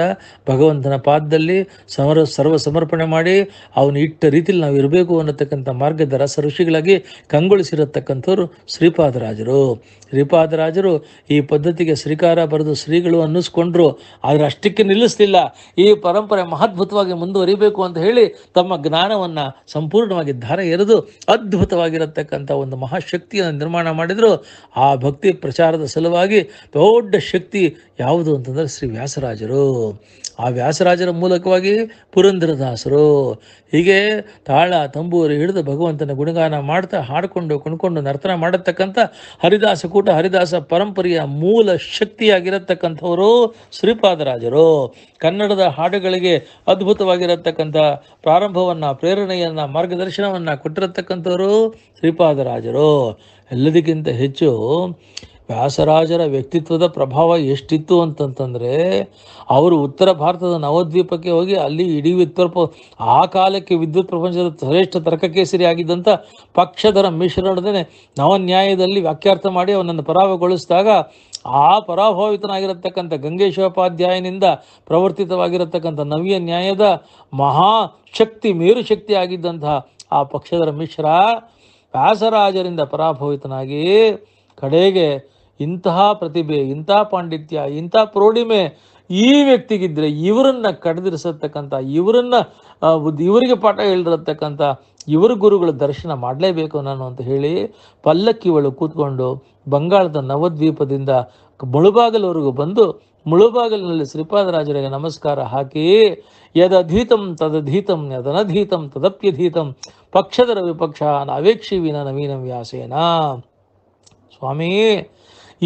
ಭಗವಂತನ ಪಾದದಲ್ಲಿ ಸಮರ ಸರ್ವ ಸಮರ್ಪಣೆ ಮಾಡಿ ಅವನು ಇಟ್ಟ ರೀತಿಯಲ್ಲಿ ನಾವು ಇರಬೇಕು ಅನ್ನತಕ್ಕಂಥ ಮಾರ್ಗದ ರಸ ಋಷಿಗಳಾಗಿ ಕಂಗೊಳಿಸಿರತಕ್ಕಂಥವ್ರು ಶ್ರೀಪಾದರಾಜರು ಶ್ರೀಪಾದರಾಜರು ಈ ಪದ್ಧತಿಗೆ ಶ್ರೀಕಾರ ಬರೆದು ಶ್ರೀಗಳು ಅನ್ನಿಸ್ಕೊಂಡ್ರು ಆದರೆ ಅಷ್ಟಕ್ಕೆ ನಿಲ್ಲಿಸಲಿಲ್ಲ ಈ ಪರಂಪರೆ ಮಹದ್ಭುತವಾಗಿ ಮುಂದುವರಿಬೇಕು ಅಂತ ಹೇಳಿ ತಮ್ಮ ಜ್ಞಾನವನ್ನು ಸಂಪೂರ್ಣವಾಗಿ ಧಾರೆ ಎರೆದು ಅದ್ಭುತವಾಗಿರತಕ್ಕಂಥ ಒಂದು ಮಹಾಶಕ್ತಿಯನ್ನು ನಿರ್ಮಾಣ ಮಾಡಿದರು ಆ ಭಕ್ತಿ ಪ್ರಚಾರದ ಸಲುವಾಗಿ ದೊಡ್ಡ ಶಕ್ತಿ ಯಾವುದು ಅಂತಂದರೆ ಶ್ರೀ ವ್ಯಾಸರಾಜರು ಆ ವ್ಯಾಸರಾಜರ ಮೂಲಕವಾಗಿ ಪುರಂದ್ರದಾಸರು ಹೀಗೆ ತಾಳ ತಂಬೂರು ಹಿಡಿದು ಭಗವಂತನ ಗುಣಗಾನ ಮಾಡ್ತಾ ಹಾಡಿಕೊಂಡು ಕುಣ್ಕೊಂಡು ನರ್ತನ ಮಾಡತಕ್ಕಂಥ ಹರಿದಾಸ ಕೂಟ ಹರಿದಾಸ ಪರಂಪರೆಯ ಮೂಲ ಶಕ್ತಿಯಾಗಿರತಕ್ಕಂಥವರು ಶ್ರೀಪಾದರಾಜರು ಕನ್ನಡದ ಹಾಡುಗಳಿಗೆ ಅದ್ಭುತವಾಗಿರತಕ್ಕಂಥ ಪ್ರಾರಂಭವನ್ನು ಪ್ರೇರಣೆಯನ್ನು ಮಾರ್ಗದರ್ಶನವನ್ನು ಕೊಟ್ಟಿರತಕ್ಕಂಥ ಶ್ರೀಪಾದರಾಜರು ಎಲ್ಲದಕ್ಕಿಂತ ಹೆಚ್ಚು ವ್ಯಾಸರಾಜರ ವ್ಯಕ್ತಿತ್ವದ ಪ್ರಭಾವ ಎಷ್ಟಿತ್ತು ಅಂತಂತಂದರೆ ಅವರು ಉತ್ತರ ಭಾರತದ ನವದ್ವೀಪಕ್ಕೆ ಹೋಗಿ ಅಲ್ಲಿ ಇಡೀ ಉತ್ತರ ಆ ಕಾಲಕ್ಕೆ ವಿದ್ಯುತ್ ಪ್ರಪಂಚದ ಶ್ರೇಷ್ಠ ತರ್ಕಕೇಸರಿ ಆಗಿದ್ದಂಥ ಪಕ್ಷಧರ ಮಿಶ್ರಣದೇ ನವನ್ಯಾಯದಲ್ಲಿ ವ್ಯಾಖ್ಯಾರ್ಥ ಮಾಡಿ ಅವನನ್ನು ಪರಾಭವಗೊಳಿಸಿದಾಗ ಆ ಪರಾಭಾವಿತನಾಗಿರತಕ್ಕಂಥ ಗಂಗೇಶೋಪಾಧ್ಯಾಯನಿಂದ ಪ್ರವರ್ತಿತವಾಗಿರತಕ್ಕಂಥ ನವ್ಯ ನ್ಯಾಯದ ಮಹಾಶಕ್ತಿ ಮೇರು ಆಗಿದ್ದಂತಹ ಆ ಪಕ್ಷದ ಮಿಶ್ರ ವ್ಯಾಸರಾಜರಿಂದ ಪರಾಭವಿತನಾಗಿ ಕಡೆಗೆ ಇಂತಹ ಪ್ರತಿಭೆ ಇಂತಹ ಪಾಂಡಿತ್ಯ ಇಂತಹ ಪ್ರೌಢಿಮೆ ಈ ವ್ಯಕ್ತಿಗಿದ್ರೆ ಇವರನ್ನ ಕಡೆದಿರಿಸತಕ್ಕಂಥ ಇವರನ್ನ ಇವರಿಗೆ ಪಾಠ ಹೇಳಿರತಕ್ಕಂಥ ಇವರ ಗುರುಗಳ ದರ್ಶನ ಮಾಡಲೇಬೇಕು ನಾನು ಅಂತ ಹೇಳಿ ಪಲ್ಲಕ್ಕಿ ಒಳಗೆ ಕೂತ್ಕೊಂಡು ಬಂಗಾಳದ ನವದ್ವೀಪದಿಂದ ಮುಳುಬಾಗಿಲವರೆಗೂ ಬಂದು ಮುಳುಬಾಗಿಲಿನಲ್ಲಿ ಶ್ರೀಪಾದರಾಜರಿಗೆ ನಮಸ್ಕಾರ ಹಾಕಿ ಯದಧೀತಂ ತದಧೀತಂ ಯದನಧೀತಂ ತದಪ್ಯಧೀತಂ ಪಕ್ಷದರ ವಿಪಕ್ಷ ವಿನ ನವೀನ ವ್ಯಾಸೇನ ಸ್ವಾಮಿ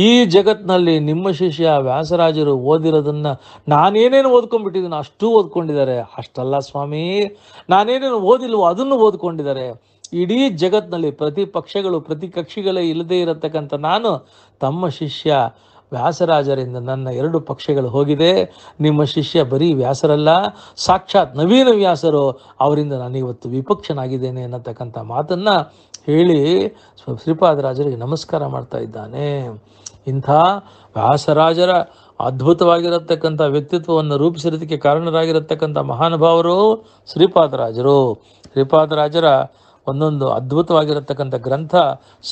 ಈ ಜಗತ್ನಲ್ಲಿ ನಿಮ್ಮ ಶಿಷ್ಯ ವ್ಯಾಸರಾಜರು ಓದಿರೋದನ್ನ ನಾನೇನೇನು ಓದ್ಕೊಂಡ್ಬಿಟ್ಟಿದ್ದೀನಿ ಅಷ್ಟು ಓದ್ಕೊಂಡಿದ್ದಾರೆ ಅಷ್ಟಲ್ಲ ಸ್ವಾಮಿ ನಾನೇನೇನು ಓದಿಲ್ವೋ ಅದನ್ನು ಓದ್ಕೊಂಡಿದ್ದಾರೆ ಇಡೀ ಜಗತ್ನಲ್ಲಿ ಪ್ರತಿ ಪಕ್ಷಗಳು ಪ್ರತಿ ಕಕ್ಷಿಗಳೇ ಇಲ್ಲದೆ ಇರತಕ್ಕಂಥ ನಾನು ತಮ್ಮ ಶಿಷ್ಯ ವ್ಯಾಸರಾಜರಿಂದ ನನ್ನ ಎರಡು ಪಕ್ಷಗಳು ಹೋಗಿದೆ ನಿಮ್ಮ ಶಿಷ್ಯ ಬರೀ ವ್ಯಾಸರಲ್ಲ ಸಾಕ್ಷಾತ್ ನವೀನ ವ್ಯಾಸರು ಅವರಿಂದ ನಾನು ಇವತ್ತು ವಿಪಕ್ಷನಾಗಿದ್ದೇನೆ ಅನ್ನತಕ್ಕಂಥ ಮಾತನ್ನು ಹೇಳಿ ಶ್ರೀಪಾದರಾಜರಿಗೆ ನಮಸ್ಕಾರ ಮಾಡ್ತಾ ಇದ್ದಾನೆ ಇಂಥ ವ್ಯಾಸರಾಜರ ಅದ್ಭುತವಾಗಿರತಕ್ಕಂಥ ವ್ಯಕ್ತಿತ್ವವನ್ನು ರೂಪಿಸಿರೋದಕ್ಕೆ ಕಾರಣರಾಗಿರತಕ್ಕಂಥ ಮಹಾನುಭಾವರು ಶ್ರೀಪಾದರಾಜರು ಶ್ರೀಪಾದರಾಜರ ಒಂದೊಂದು ಅದ್ಭುತವಾಗಿರತಕ್ಕಂಥ ಗ್ರಂಥ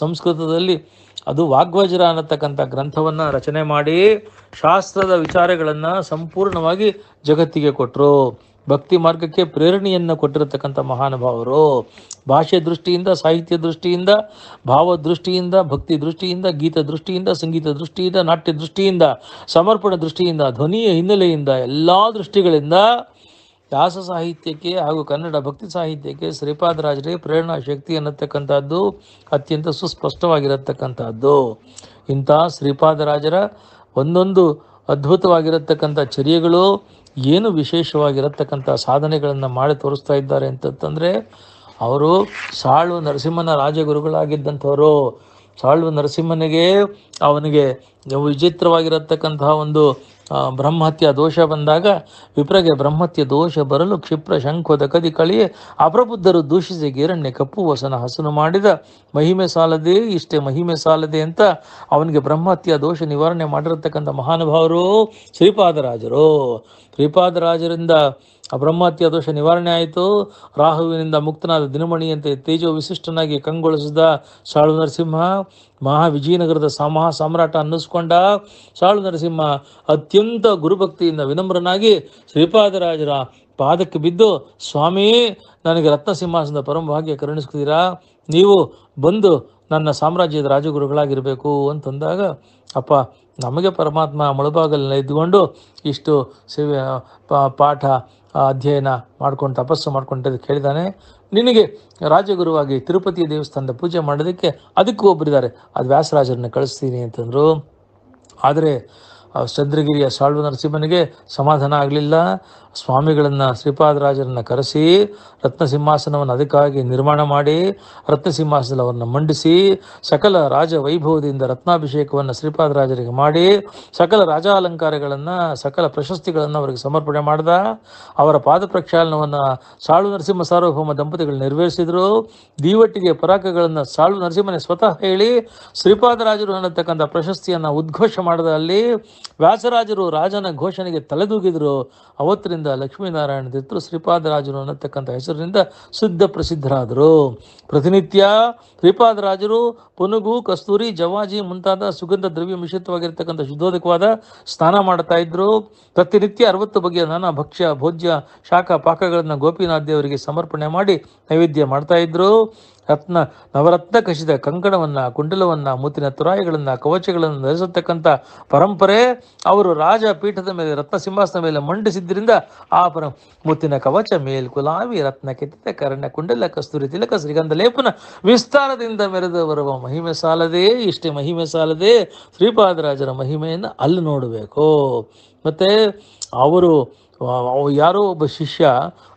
ಸಂಸ್ಕೃತದಲ್ಲಿ ಅದು ವಾಗ್ವಜ್ರ ಅನ್ನತಕ್ಕಂಥ ಗ್ರಂಥವನ್ನ ರಚನೆ ಮಾಡಿ ಶಾಸ್ತ್ರದ ವಿಚಾರಗಳನ್ನು ಸಂಪೂರ್ಣವಾಗಿ ಜಗತ್ತಿಗೆ ಕೊಟ್ಟರು ಭಕ್ತಿ ಮಾರ್ಗಕ್ಕೆ ಪ್ರೇರಣೆಯನ್ನು ಕೊಟ್ಟಿರತಕ್ಕಂಥ ಮಹಾನುಭಾವರು ಭಾಷೆ ದೃಷ್ಟಿಯಿಂದ ಸಾಹಿತ್ಯ ದೃಷ್ಟಿಯಿಂದ ಭಾವ ದೃಷ್ಟಿಯಿಂದ ಭಕ್ತಿ ದೃಷ್ಟಿಯಿಂದ ಗೀತ ದೃಷ್ಟಿಯಿಂದ ಸಂಗೀತ ದೃಷ್ಟಿಯಿಂದ ನಾಟ್ಯ ದೃಷ್ಟಿಯಿಂದ ಸಮರ್ಪಣ ದೃಷ್ಟಿಯಿಂದ ಧ್ವನಿಯ ಹಿನ್ನೆಲೆಯಿಂದ ಎಲ್ಲ ದೃಷ್ಟಿಗಳಿಂದ ದಾಸ ಸಾಹಿತ್ಯಕ್ಕೆ ಹಾಗೂ ಕನ್ನಡ ಭಕ್ತಿ ಸಾಹಿತ್ಯಕ್ಕೆ ಶ್ರೀಪಾದರಾಜರೇ ಪ್ರೇರಣಾ ಶಕ್ತಿ ಅನ್ನತಕ್ಕಂಥದ್ದು ಅತ್ಯಂತ ಸುಸ್ಪಷ್ಟವಾಗಿರತಕ್ಕಂಥದ್ದು ಇಂಥ ಶ್ರೀಪಾದರಾಜರ ಒಂದೊಂದು ಅದ್ಭುತವಾಗಿರತಕ್ಕಂಥ ಚರ್ಯೆಗಳು ಏನು ವಿಶೇಷವಾಗಿರತಕ್ಕಂಥ ಸಾಧನೆಗಳನ್ನು ಮಾಡಿ ತೋರಿಸ್ತಾ ಇದ್ದಾರೆ ಅಂತಂತಂದರೆ ಅವರು ಸಾಳು ನರಸಿಂಹನ ರಾಜಗುರುಗಳಾಗಿದ್ದಂಥವರು ಸಾಳು ನರಸಿಂಹನಿಗೆ ಅವನಿಗೆ ವಿಚಿತ್ರವಾಗಿರತಕ್ಕಂತಹ ಒಂದು ಬ್ರಹ್ಮತ್ಯ ದೋಷ ಬಂದಾಗ ವಿಪ್ರಗೆ ಬ್ರಹ್ಮತ್ಯ ದೋಷ ಬರಲು ಕ್ಷಿಪ್ರ ಶಂಖೋದ ಕದಿ ಕಳಿಯೇ ಅಪ್ರಬುದ್ಧರು ದೂಷಿಸಿ ಗಿರಣ್ಯ ಕಪ್ಪು ವಸನ ಹಸನು ಮಾಡಿದ ಮಹಿಮೆ ಸಾಲದೆ ಇಷ್ಟೇ ಮಹಿಮೆ ಸಾಲದೆ ಅಂತ ಅವನಿಗೆ ಬ್ರಹ್ಮತ್ಯ ದೋಷ ನಿವಾರಣೆ ಮಾಡಿರತಕ್ಕಂಥ ಮಹಾನುಭಾವರು ಶ್ರೀಪಾದರಾಜರು ಶ್ರೀಪಾದರಾಜರಿಂದ ಆ ಬ್ರಹ್ಮತ್ಯ ದೋಷ ನಿವಾರಣೆ ಆಯಿತು ರಾಹುವಿನಿಂದ ಮುಕ್ತನಾದ ದಿನಮಣಿಯಂತೆ ತೇಜೋ ವಿಶಿಷ್ಟನಾಗಿ ಕಂಗೊಳಿಸಿದ ಸಾಳು ನರಸಿಂಹ ಮಹಾ ವಿಜಯನಗರದ ಮಹಾ ಸಾಮ್ರಾಟ ಅನ್ನಿಸ್ಕೊಂಡ ಸಾಳು ನರಸಿಂಹ ಅತ್ಯಂತ ಗುರುಭಕ್ತಿಯಿಂದ ವಿನಮ್ರನಾಗಿ ಶ್ರೀಪಾದರಾಜರ ಪಾದಕ್ಕೆ ಬಿದ್ದು ಸ್ವಾಮಿ ನನಗೆ ರತ್ನ ಸಿಂಹಾಸನದ ಪರಮಭಾಗ್ಯ ಕರುಣಿಸ್ತೀರಾ ನೀವು ಬಂದು ನನ್ನ ಸಾಮ್ರಾಜ್ಯದ ರಾಜಗುರುಗಳಾಗಿರಬೇಕು ಅಂತಂದಾಗ ಅಪ್ಪ ನಮಗೆ ಪರಮಾತ್ಮ ಮೊಳಭಾಗಲನ್ನ ಇದ್ದುಕೊಂಡು ಇಷ್ಟು ಸೇವೆ ಪಾಠ ಅಧ್ಯಯನ ಮಾಡ್ಕೊಂಡು ತಪಸ್ಸು ಮಾಡ್ಕೊಂಡು ಕೇಳಿದಾನೆ ನಿನಗೆ ರಾಜಗುರುವಾಗಿ ತಿರುಪತಿ ದೇವಸ್ಥಾನದ ಪೂಜೆ ಮಾಡೋದಕ್ಕೆ ಅದಕ್ಕೂ ಒಬ್ಬರಿದ್ದಾರೆ ಅದು ವ್ಯಾಸರಾಜರನ್ನ ಕಳಿಸ್ತೀನಿ ಅಂತಂದರು ಆದರೆ ಚಂದ್ರಗಿರಿಯ ಸಾಳ್ವ ನರಸಿಂಹನಿಗೆ ಸಮಾಧಾನ ಆಗಲಿಲ್ಲ ಸ್ವಾಮಿಗಳನ್ನು ಶ್ರೀಪಾದರಾಜರನ್ನು ಕರೆಸಿ ರತ್ನ ಸಿಂಹಾಸನವನ್ನು ಅದಕ್ಕಾಗಿ ನಿರ್ಮಾಣ ಮಾಡಿ ರತ್ನ ಸಿಂಹಾಸನದಲ್ಲಿ ಅವರನ್ನು ಮಂಡಿಸಿ ಸಕಲ ರಾಜ ವೈಭವದಿಂದ ರತ್ನಾಭಿಷೇಕವನ್ನು ಶ್ರೀಪಾದರಾಜರಿಗೆ ಮಾಡಿ ಸಕಲ ರಾಜಾಲಂಕಾರಗಳನ್ನು ಸಕಲ ಪ್ರಶಸ್ತಿಗಳನ್ನು ಅವರಿಗೆ ಸಮರ್ಪಣೆ ಮಾಡಿದ ಅವರ ಪಾದ ಪ್ರಕ್ಷಾಲನವನ್ನು ಸಾಳು ನರಸಿಂಹ ಸಾರ್ವಭೌಮ ದಂಪತಿಗಳು ನೆರವೇರಿಸಿದರು ದೀವಟ್ಟಿಗೆ ಪರಾಕಗಳನ್ನು ಸಾಳು ನರಸಿಂಹನೇ ಸ್ವತಃ ಹೇಳಿ ಶ್ರೀಪಾದರಾಜರು ಅನ್ನತಕ್ಕಂಥ ಪ್ರಶಸ್ತಿಯನ್ನು ಉದ್ಘೋಷ ಮಾಡಿದ ಅಲ್ಲಿ ವ್ಯಾಸರಾಜರು ರಾಜನ ಘೋಷಣೆಗೆ ತಲೆದೂಗಿದ್ರು ಅವತ್ತರಿಂದ ಲಕ್ಷ್ಮೀನಾರಾಯಣ ತೀರ್ಥರು ಶ್ರೀಪಾದರಾಜರು ಅನ್ನತಕ್ಕಂಥ ಹೆಸರಿನಿಂದ ಸಿದ್ಧ ಪ್ರಸಿದ್ಧರಾದರು ಪ್ರತಿನಿತ್ಯ ಶ್ರೀಪಾದರಾಜರು ಪುನುಗು ಕಸ್ತೂರಿ ಜವಾಜಿ ಮುಂತಾದ ಸುಗಂಧ ದ್ರವ್ಯ ಮಿಶ್ರಿತವಾಗಿರ್ತಕ್ಕಂಥ ಶುದ್ಧೋದಕವಾದ ಸ್ನಾನ ಮಾಡ್ತಾ ಇದ್ರು ಪ್ರತಿನಿತ್ಯ ಅರವತ್ತು ಬಗೆಯ ನಾನಾ ಭಕ್ಷ್ಯ ಭೋಜ್ಯ ಶಾಖ ಪಾಕಗಳನ್ನು ಗೋಪಿನಾಥ ದೇವರಿಗೆ ಸಮರ್ಪಣೆ ಮಾಡಿ ನೈವೇದ್ಯ ಮಾಡ್ತಾ ಇದ್ರು ರತ್ನ ನವರತ್ನ ಕಸಿದ ಕಂಕಣವನ್ನು ಕುಂಡಲವನ್ನು ಮುತ್ತಿನ ತುರಾಯಿಗಳನ್ನು ಕವಚಗಳನ್ನು ನಡೆಸತಕ್ಕಂಥ ಪರಂಪರೆ ಅವರು ರಾಜ ಪೀಠದ ಮೇಲೆ ರತ್ನ ಸಿಂಹಾಸನ ಮೇಲೆ ಮಂಡಿಸಿದ್ದರಿಂದ ಆ ಪರ ಮುತ್ತಿನ ಕವಚ ಕುಲಾವಿ ರತ್ನ ಕೆತ್ತಿದ ಕರ್ಣ ಕುಂಡಲ ಕಸ್ತೂರಿ ತಿಲಕ ಶ್ರೀಗಂಧ ಲೇಪನ ವಿಸ್ತಾರದಿಂದ ಮೆರೆದು ಬರುವ ಮಹಿಮೆ ಸಾಲದೇ ಇಷ್ಟೇ ಮಹಿಮೆ ಸಾಲದೇ ಶ್ರೀಪಾದರಾಜರ ಮಹಿಮೆಯನ್ನು ಅಲ್ಲಿ ನೋಡಬೇಕು ಮತ್ತು ಅವರು ಯಾರೋ ಒಬ್ಬ ಶಿಷ್ಯ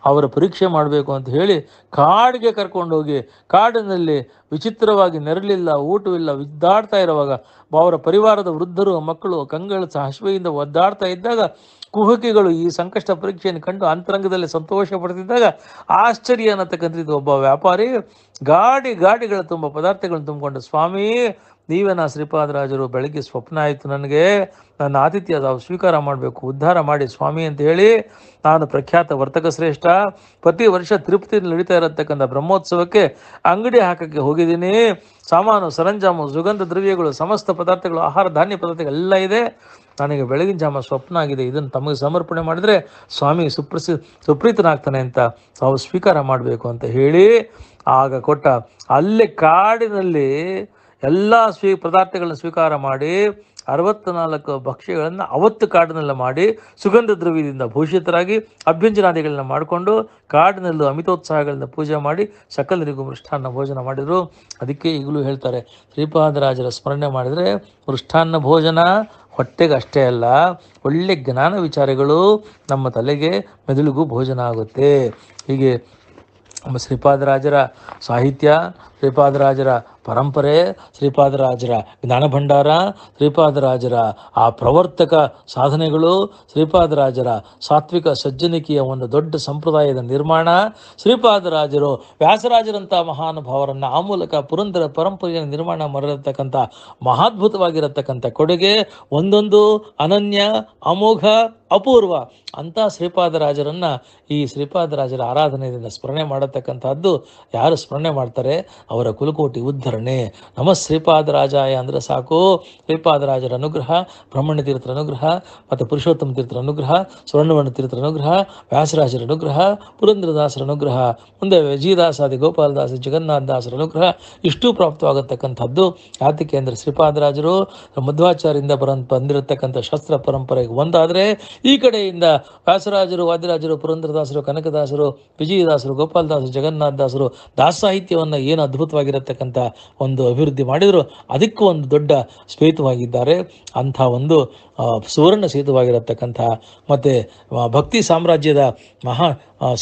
ಅವರ ಪರೀಕ್ಷೆ ಮಾಡಬೇಕು ಅಂತ ಹೇಳಿ ಕಾಡಿಗೆ ಕರ್ಕೊಂಡೋಗಿ ಕಾಡಿನಲ್ಲಿ ವಿಚಿತ್ರವಾಗಿ ನೆರಳಿಲ್ಲ ಊಟವಿಲ್ಲ ಒದ್ದಾಡ್ತಾ ಇರುವಾಗ ಅವರ ಪರಿವಾರದ ವೃದ್ಧರು ಮಕ್ಕಳು ಕಂಗಳ ಹಸುವೆಯಿಂದ ಒದ್ದಾಡ್ತಾ ಇದ್ದಾಗ ಕುಹಕಿಗಳು ಈ ಸಂಕಷ್ಟ ಪರೀಕ್ಷೆಯನ್ನು ಕಂಡು ಅಂತರಂಗದಲ್ಲಿ ಸಂತೋಷ ಪಡ್ತಿದ್ದಾಗ ಆಶ್ಚರ್ಯ ಅನ್ನತಕ್ಕಂಥದ್ದು ಒಬ್ಬ ವ್ಯಾಪಾರಿ ಗಾಡಿ ಗಾಡಿಗಳ ತುಂಬ ಪದಾರ್ಥಗಳನ್ನು ತುಂಬಿಕೊಂಡು ಸ್ವಾಮಿ ನೀವೇನ ಶ್ರೀಪಾದರಾಜರು ಬೆಳಗ್ಗೆ ಸ್ವಪ್ನ ಆಯಿತು ನನಗೆ ನನ್ನ ಆತಿಥ್ಯ ಅದು ಸ್ವೀಕಾರ ಮಾಡಬೇಕು ಉದ್ಧಾರ ಮಾಡಿ ಸ್ವಾಮಿ ಅಂತ ಹೇಳಿ ನಾನು ಪ್ರಖ್ಯಾತ ವರ್ತಕ ಶ್ರೇಷ್ಠ ಪ್ರತಿ ವರ್ಷ ತಿರುಪತಿಯಲ್ಲಿ ನಡೀತಾ ಇರತಕ್ಕಂಥ ಬ್ರಹ್ಮೋತ್ಸವಕ್ಕೆ ಅಂಗಡಿ ಹಾಕಕ್ಕೆ ಹೋಗಿದ್ದೀನಿ ಸಾಮಾನು ಸರಂಜಾಮು ಸುಗಂಧ ದ್ರವ್ಯಗಳು ಸಮಸ್ತ ಪದಾರ್ಥಗಳು ಆಹಾರ ಧಾನ್ಯ ಪದಾರ್ಥಗಳು ಎಲ್ಲ ಇದೆ ನನಗೆ ಬೆಳಗಿನ ಜಾಮ ಸ್ವಪ್ನ ಆಗಿದೆ ಇದನ್ನು ತಮಗೆ ಸಮರ್ಪಣೆ ಮಾಡಿದರೆ ಸ್ವಾಮಿ ಸುಪ್ರಸಿ ಸುಪ್ರೀತನಾಗ್ತಾನೆ ಅಂತ ಅವು ಸ್ವೀಕಾರ ಮಾಡಬೇಕು ಅಂತ ಹೇಳಿ ಆಗ ಕೊಟ್ಟ ಅಲ್ಲೇ ಕಾಡಿನಲ್ಲಿ ಎಲ್ಲ ಸ್ವೀ ಪದಾರ್ಥಗಳನ್ನ ಸ್ವೀಕಾರ ಮಾಡಿ ಅರವತ್ನಾಲ್ಕು ಭಕ್ಷ್ಯಗಳನ್ನು ಅವತ್ತು ಕಾಡಿನಲ್ಲಿ ಮಾಡಿ ಸುಗಂಧ ದ್ರವ್ಯದಿಂದ ಭೂಷಿತರಾಗಿ ಅಭ್ಯಂಜನಾದಿಗಳನ್ನ ಮಾಡಿಕೊಂಡು ಕಾಡಿನಲ್ಲೂ ಅಮಿತೋತ್ಸಾಹಗಳಿಂದ ಪೂಜೆ ಮಾಡಿ ಸಕಲರಿಗೂ ಮೃಷ್ಟಾನ್ನ ಭೋಜನ ಮಾಡಿದರು ಅದಕ್ಕೆ ಈಗಲೂ ಹೇಳ್ತಾರೆ ಶ್ರೀಪಾದರಾಜರ ಸ್ಮರಣೆ ಮಾಡಿದರೆ ಮೃಷ್ಟಾನ್ನ ಭೋಜನ ಹೊಟ್ಟೆಗೆ ಅಷ್ಟೇ ಅಲ್ಲ ಒಳ್ಳೆ ಜ್ಞಾನ ವಿಚಾರಗಳು ನಮ್ಮ ತಲೆಗೆ ಮೆದುಳಿಗೂ ಭೋಜನ ಆಗುತ್ತೆ ಹೀಗೆ ನಮ್ಮ ಶ್ರೀಪಾದರಾಜರ ಸಾಹಿತ್ಯ ಶ್ರೀಪಾದರಾಜರ ಪರಂಪರೆ ಶ್ರೀಪಾದರಾಜರ ಜ್ಞಾನಭಂಡಾರ ಶ್ರೀಪಾದರಾಜರ ಆ ಪ್ರವರ್ತಕ ಸಾಧನೆಗಳು ಶ್ರೀಪಾದರಾಜರ ಸಾತ್ವಿಕ ಸಜ್ಜನಿಕೆಯ ಒಂದು ದೊಡ್ಡ ಸಂಪ್ರದಾಯದ ನಿರ್ಮಾಣ ಶ್ರೀಪಾದರಾಜರು ವ್ಯಾಸರಾಜರಂಥ ಮಹಾನುಭಾವರನ್ನು ಆ ಮೂಲಕ ಪುರಂದರ ಪರಂಪರೆಯ ನಿರ್ಮಾಣ ಮಾಡಿರತಕ್ಕಂಥ ಮಹಾದ್ಭುತವಾಗಿರತಕ್ಕಂಥ ಕೊಡುಗೆ ಒಂದೊಂದು ಅನನ್ಯ ಅಮೋಘ ಅಪೂರ್ವ ಅಂತ ಶ್ರೀಪಾದರಾಜರನ್ನ ಈ ಶ್ರೀಪಾದರಾಜರ ಆರಾಧನೆಯಿಂದ ಸ್ಮರಣೆ ಮಾಡತಕ್ಕಂಥದ್ದು ಯಾರು ಸ್ಮರಣೆ ಮಾಡ್ತಾರೆ ಅವರ ಕುಲಕೋಟಿ ಉದ್ಧರಣೆ ನಮ ಶ್ರೀಪಾದರಾಜಾಯ ಅಂದರೆ ಸಾಕು ಶ್ರೀಪಾದರಾಜರ ಅನುಗ್ರಹ ಬ್ರಹ್ಮಣ್ಯ ತೀರ್ಥರ ಅನುಗ್ರಹ ಮತ್ತು ಪುರುಷೋತ್ತಮ ತೀರ್ಥರ ಅನುಗ್ರಹ ಸ್ವರ್ಣವರ್ಣ ತೀರ್ಥರ ಅನುಗ್ರಹ ವ್ಯಾಸರಾಜರ ಅನುಗ್ರಹ ಪುರಂದ್ರದಾಸರ ಅನುಗ್ರಹ ಮುಂದೆ ವಿಜಯದಾಸಾದಿ ಗೋಪಾಲದಾಸ ಜಗನ್ನಾಥದಾಸರ ಅನುಗ್ರಹ ಇಷ್ಟು ಪ್ರಾಪ್ತವಾಗತಕ್ಕಂಥದ್ದು ಯಾತಕ್ಕೆ ಅಂದರೆ ಶ್ರೀಪಾದರಾಜರು ಮಧ್ವಾಚಾರ್ಯಿಂದ ಬರ ಬಂದಿರತಕ್ಕಂಥ ಶಾಸ್ತ್ರ ಪರಂಪರೆಗೆ ಒಂದಾದರೆ ಈ ಕಡೆಯಿಂದ ವ್ಯಾಸರಾಜರು ವಾದಿರಾಜರು ಪುರಂದ್ರದಾಸರು ಕನಕದಾಸರು ವಿಜಯದಾಸರು ಗೋಪಾಲದಾಸರು ಜಗನ್ನಾಥದಾಸರು ದಾಸ ಸಾಹಿತ್ಯವನ್ನು ಏನಾದ್ರು ಅದ್ಭುತವಾಗಿರತಕ್ಕಂಥ ಒಂದು ಅಭಿವೃದ್ಧಿ ಮಾಡಿದರು ಅದಕ್ಕೂ ಒಂದು ದೊಡ್ಡ ಶ್ವೇತವಾಗಿದ್ದಾರೆ ಅಂಥ ಒಂದು ಸುವರ್ಣ ಸೇತುವಾಗಿರತಕ್ಕಂಥ ಮತ್ತು ಭಕ್ತಿ ಸಾಮ್ರಾಜ್ಯದ ಮಹಾ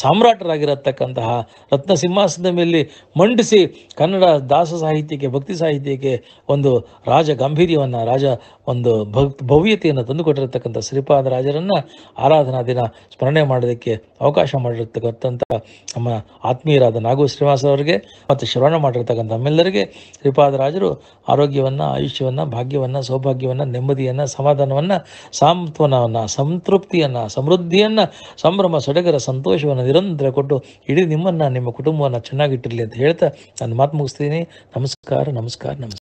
ಸಾಮ್ರಾಟರಾಗಿರತಕ್ಕಂತಹ ರತ್ನ ಸಿಂಹಾಸನದ ಮೇಲೆ ಮಂಡಿಸಿ ಕನ್ನಡ ದಾಸ ಸಾಹಿತ್ಯಕ್ಕೆ ಭಕ್ತಿ ಸಾಹಿತ್ಯಕ್ಕೆ ಒಂದು ರಾಜ ಗಾಂಭೀರ್ಯವನ್ನು ರಾಜ ಒಂದು ಭಕ್ ಭವ್ಯತೆಯನ್ನು ತಂದುಕೊಟ್ಟಿರತಕ್ಕಂಥ ಶ್ರೀಪಾದರಾಜರನ್ನು ಆರಾಧನಾ ದಿನ ಸ್ಮರಣೆ ಮಾಡೋದಕ್ಕೆ ಅವಕಾಶ ಮಾಡಿರತಕ್ಕಂಥ ನಮ್ಮ ಆತ್ಮೀಯರಾದ ಶ್ರೀನಿವಾಸ ಶ್ರೀನಿವಾಸರವರಿಗೆ ಮತ್ತು ಶ್ರವಣ ಮಾಡಿರ್ತಕ್ಕಂಥ ನಮ್ಮೆಲ್ಲರಿಗೆ ಶ್ರೀಪಾದರಾಜರು ಆರೋಗ್ಯವನ್ನು ಆಯುಷ್ಯವನ್ನು ಭಾಗ್ಯವನ್ನು ಸೌಭಾಗ್ಯವನ್ನು ನೆಮ್ಮದಿಯನ್ನು ಸಮಾಧಾನವನ್ನು ಸಾಂತ್ವನವನ್ನು ಸಂತೃಪ್ತಿಯನ್ನು ಸಮೃದ್ಧಿಯನ್ನು ಸಂಭ್ರಮ ಸಡಗರ ಸಂತೋಷವನ್ನು ಆಶೀರ್ವಾದವನ್ನು ನಿರಂತರ ಕೊಟ್ಟು ಇಡೀ ನಿಮ್ಮನ್ನ ನಿಮ್ಮ ಕುಟುಂಬವನ್ನು ಚೆನ್ನಾಗಿಟ್ಟಿರಲಿ ಅಂತ ಹೇಳ್ತಾ ನಾನು ಮಾತು ಮುಗಿಸ್ತೀನಿ ನಮಸ್ಕಾರ ನಮಸ್ಕಾರ ನಮಸ್ಕಾರ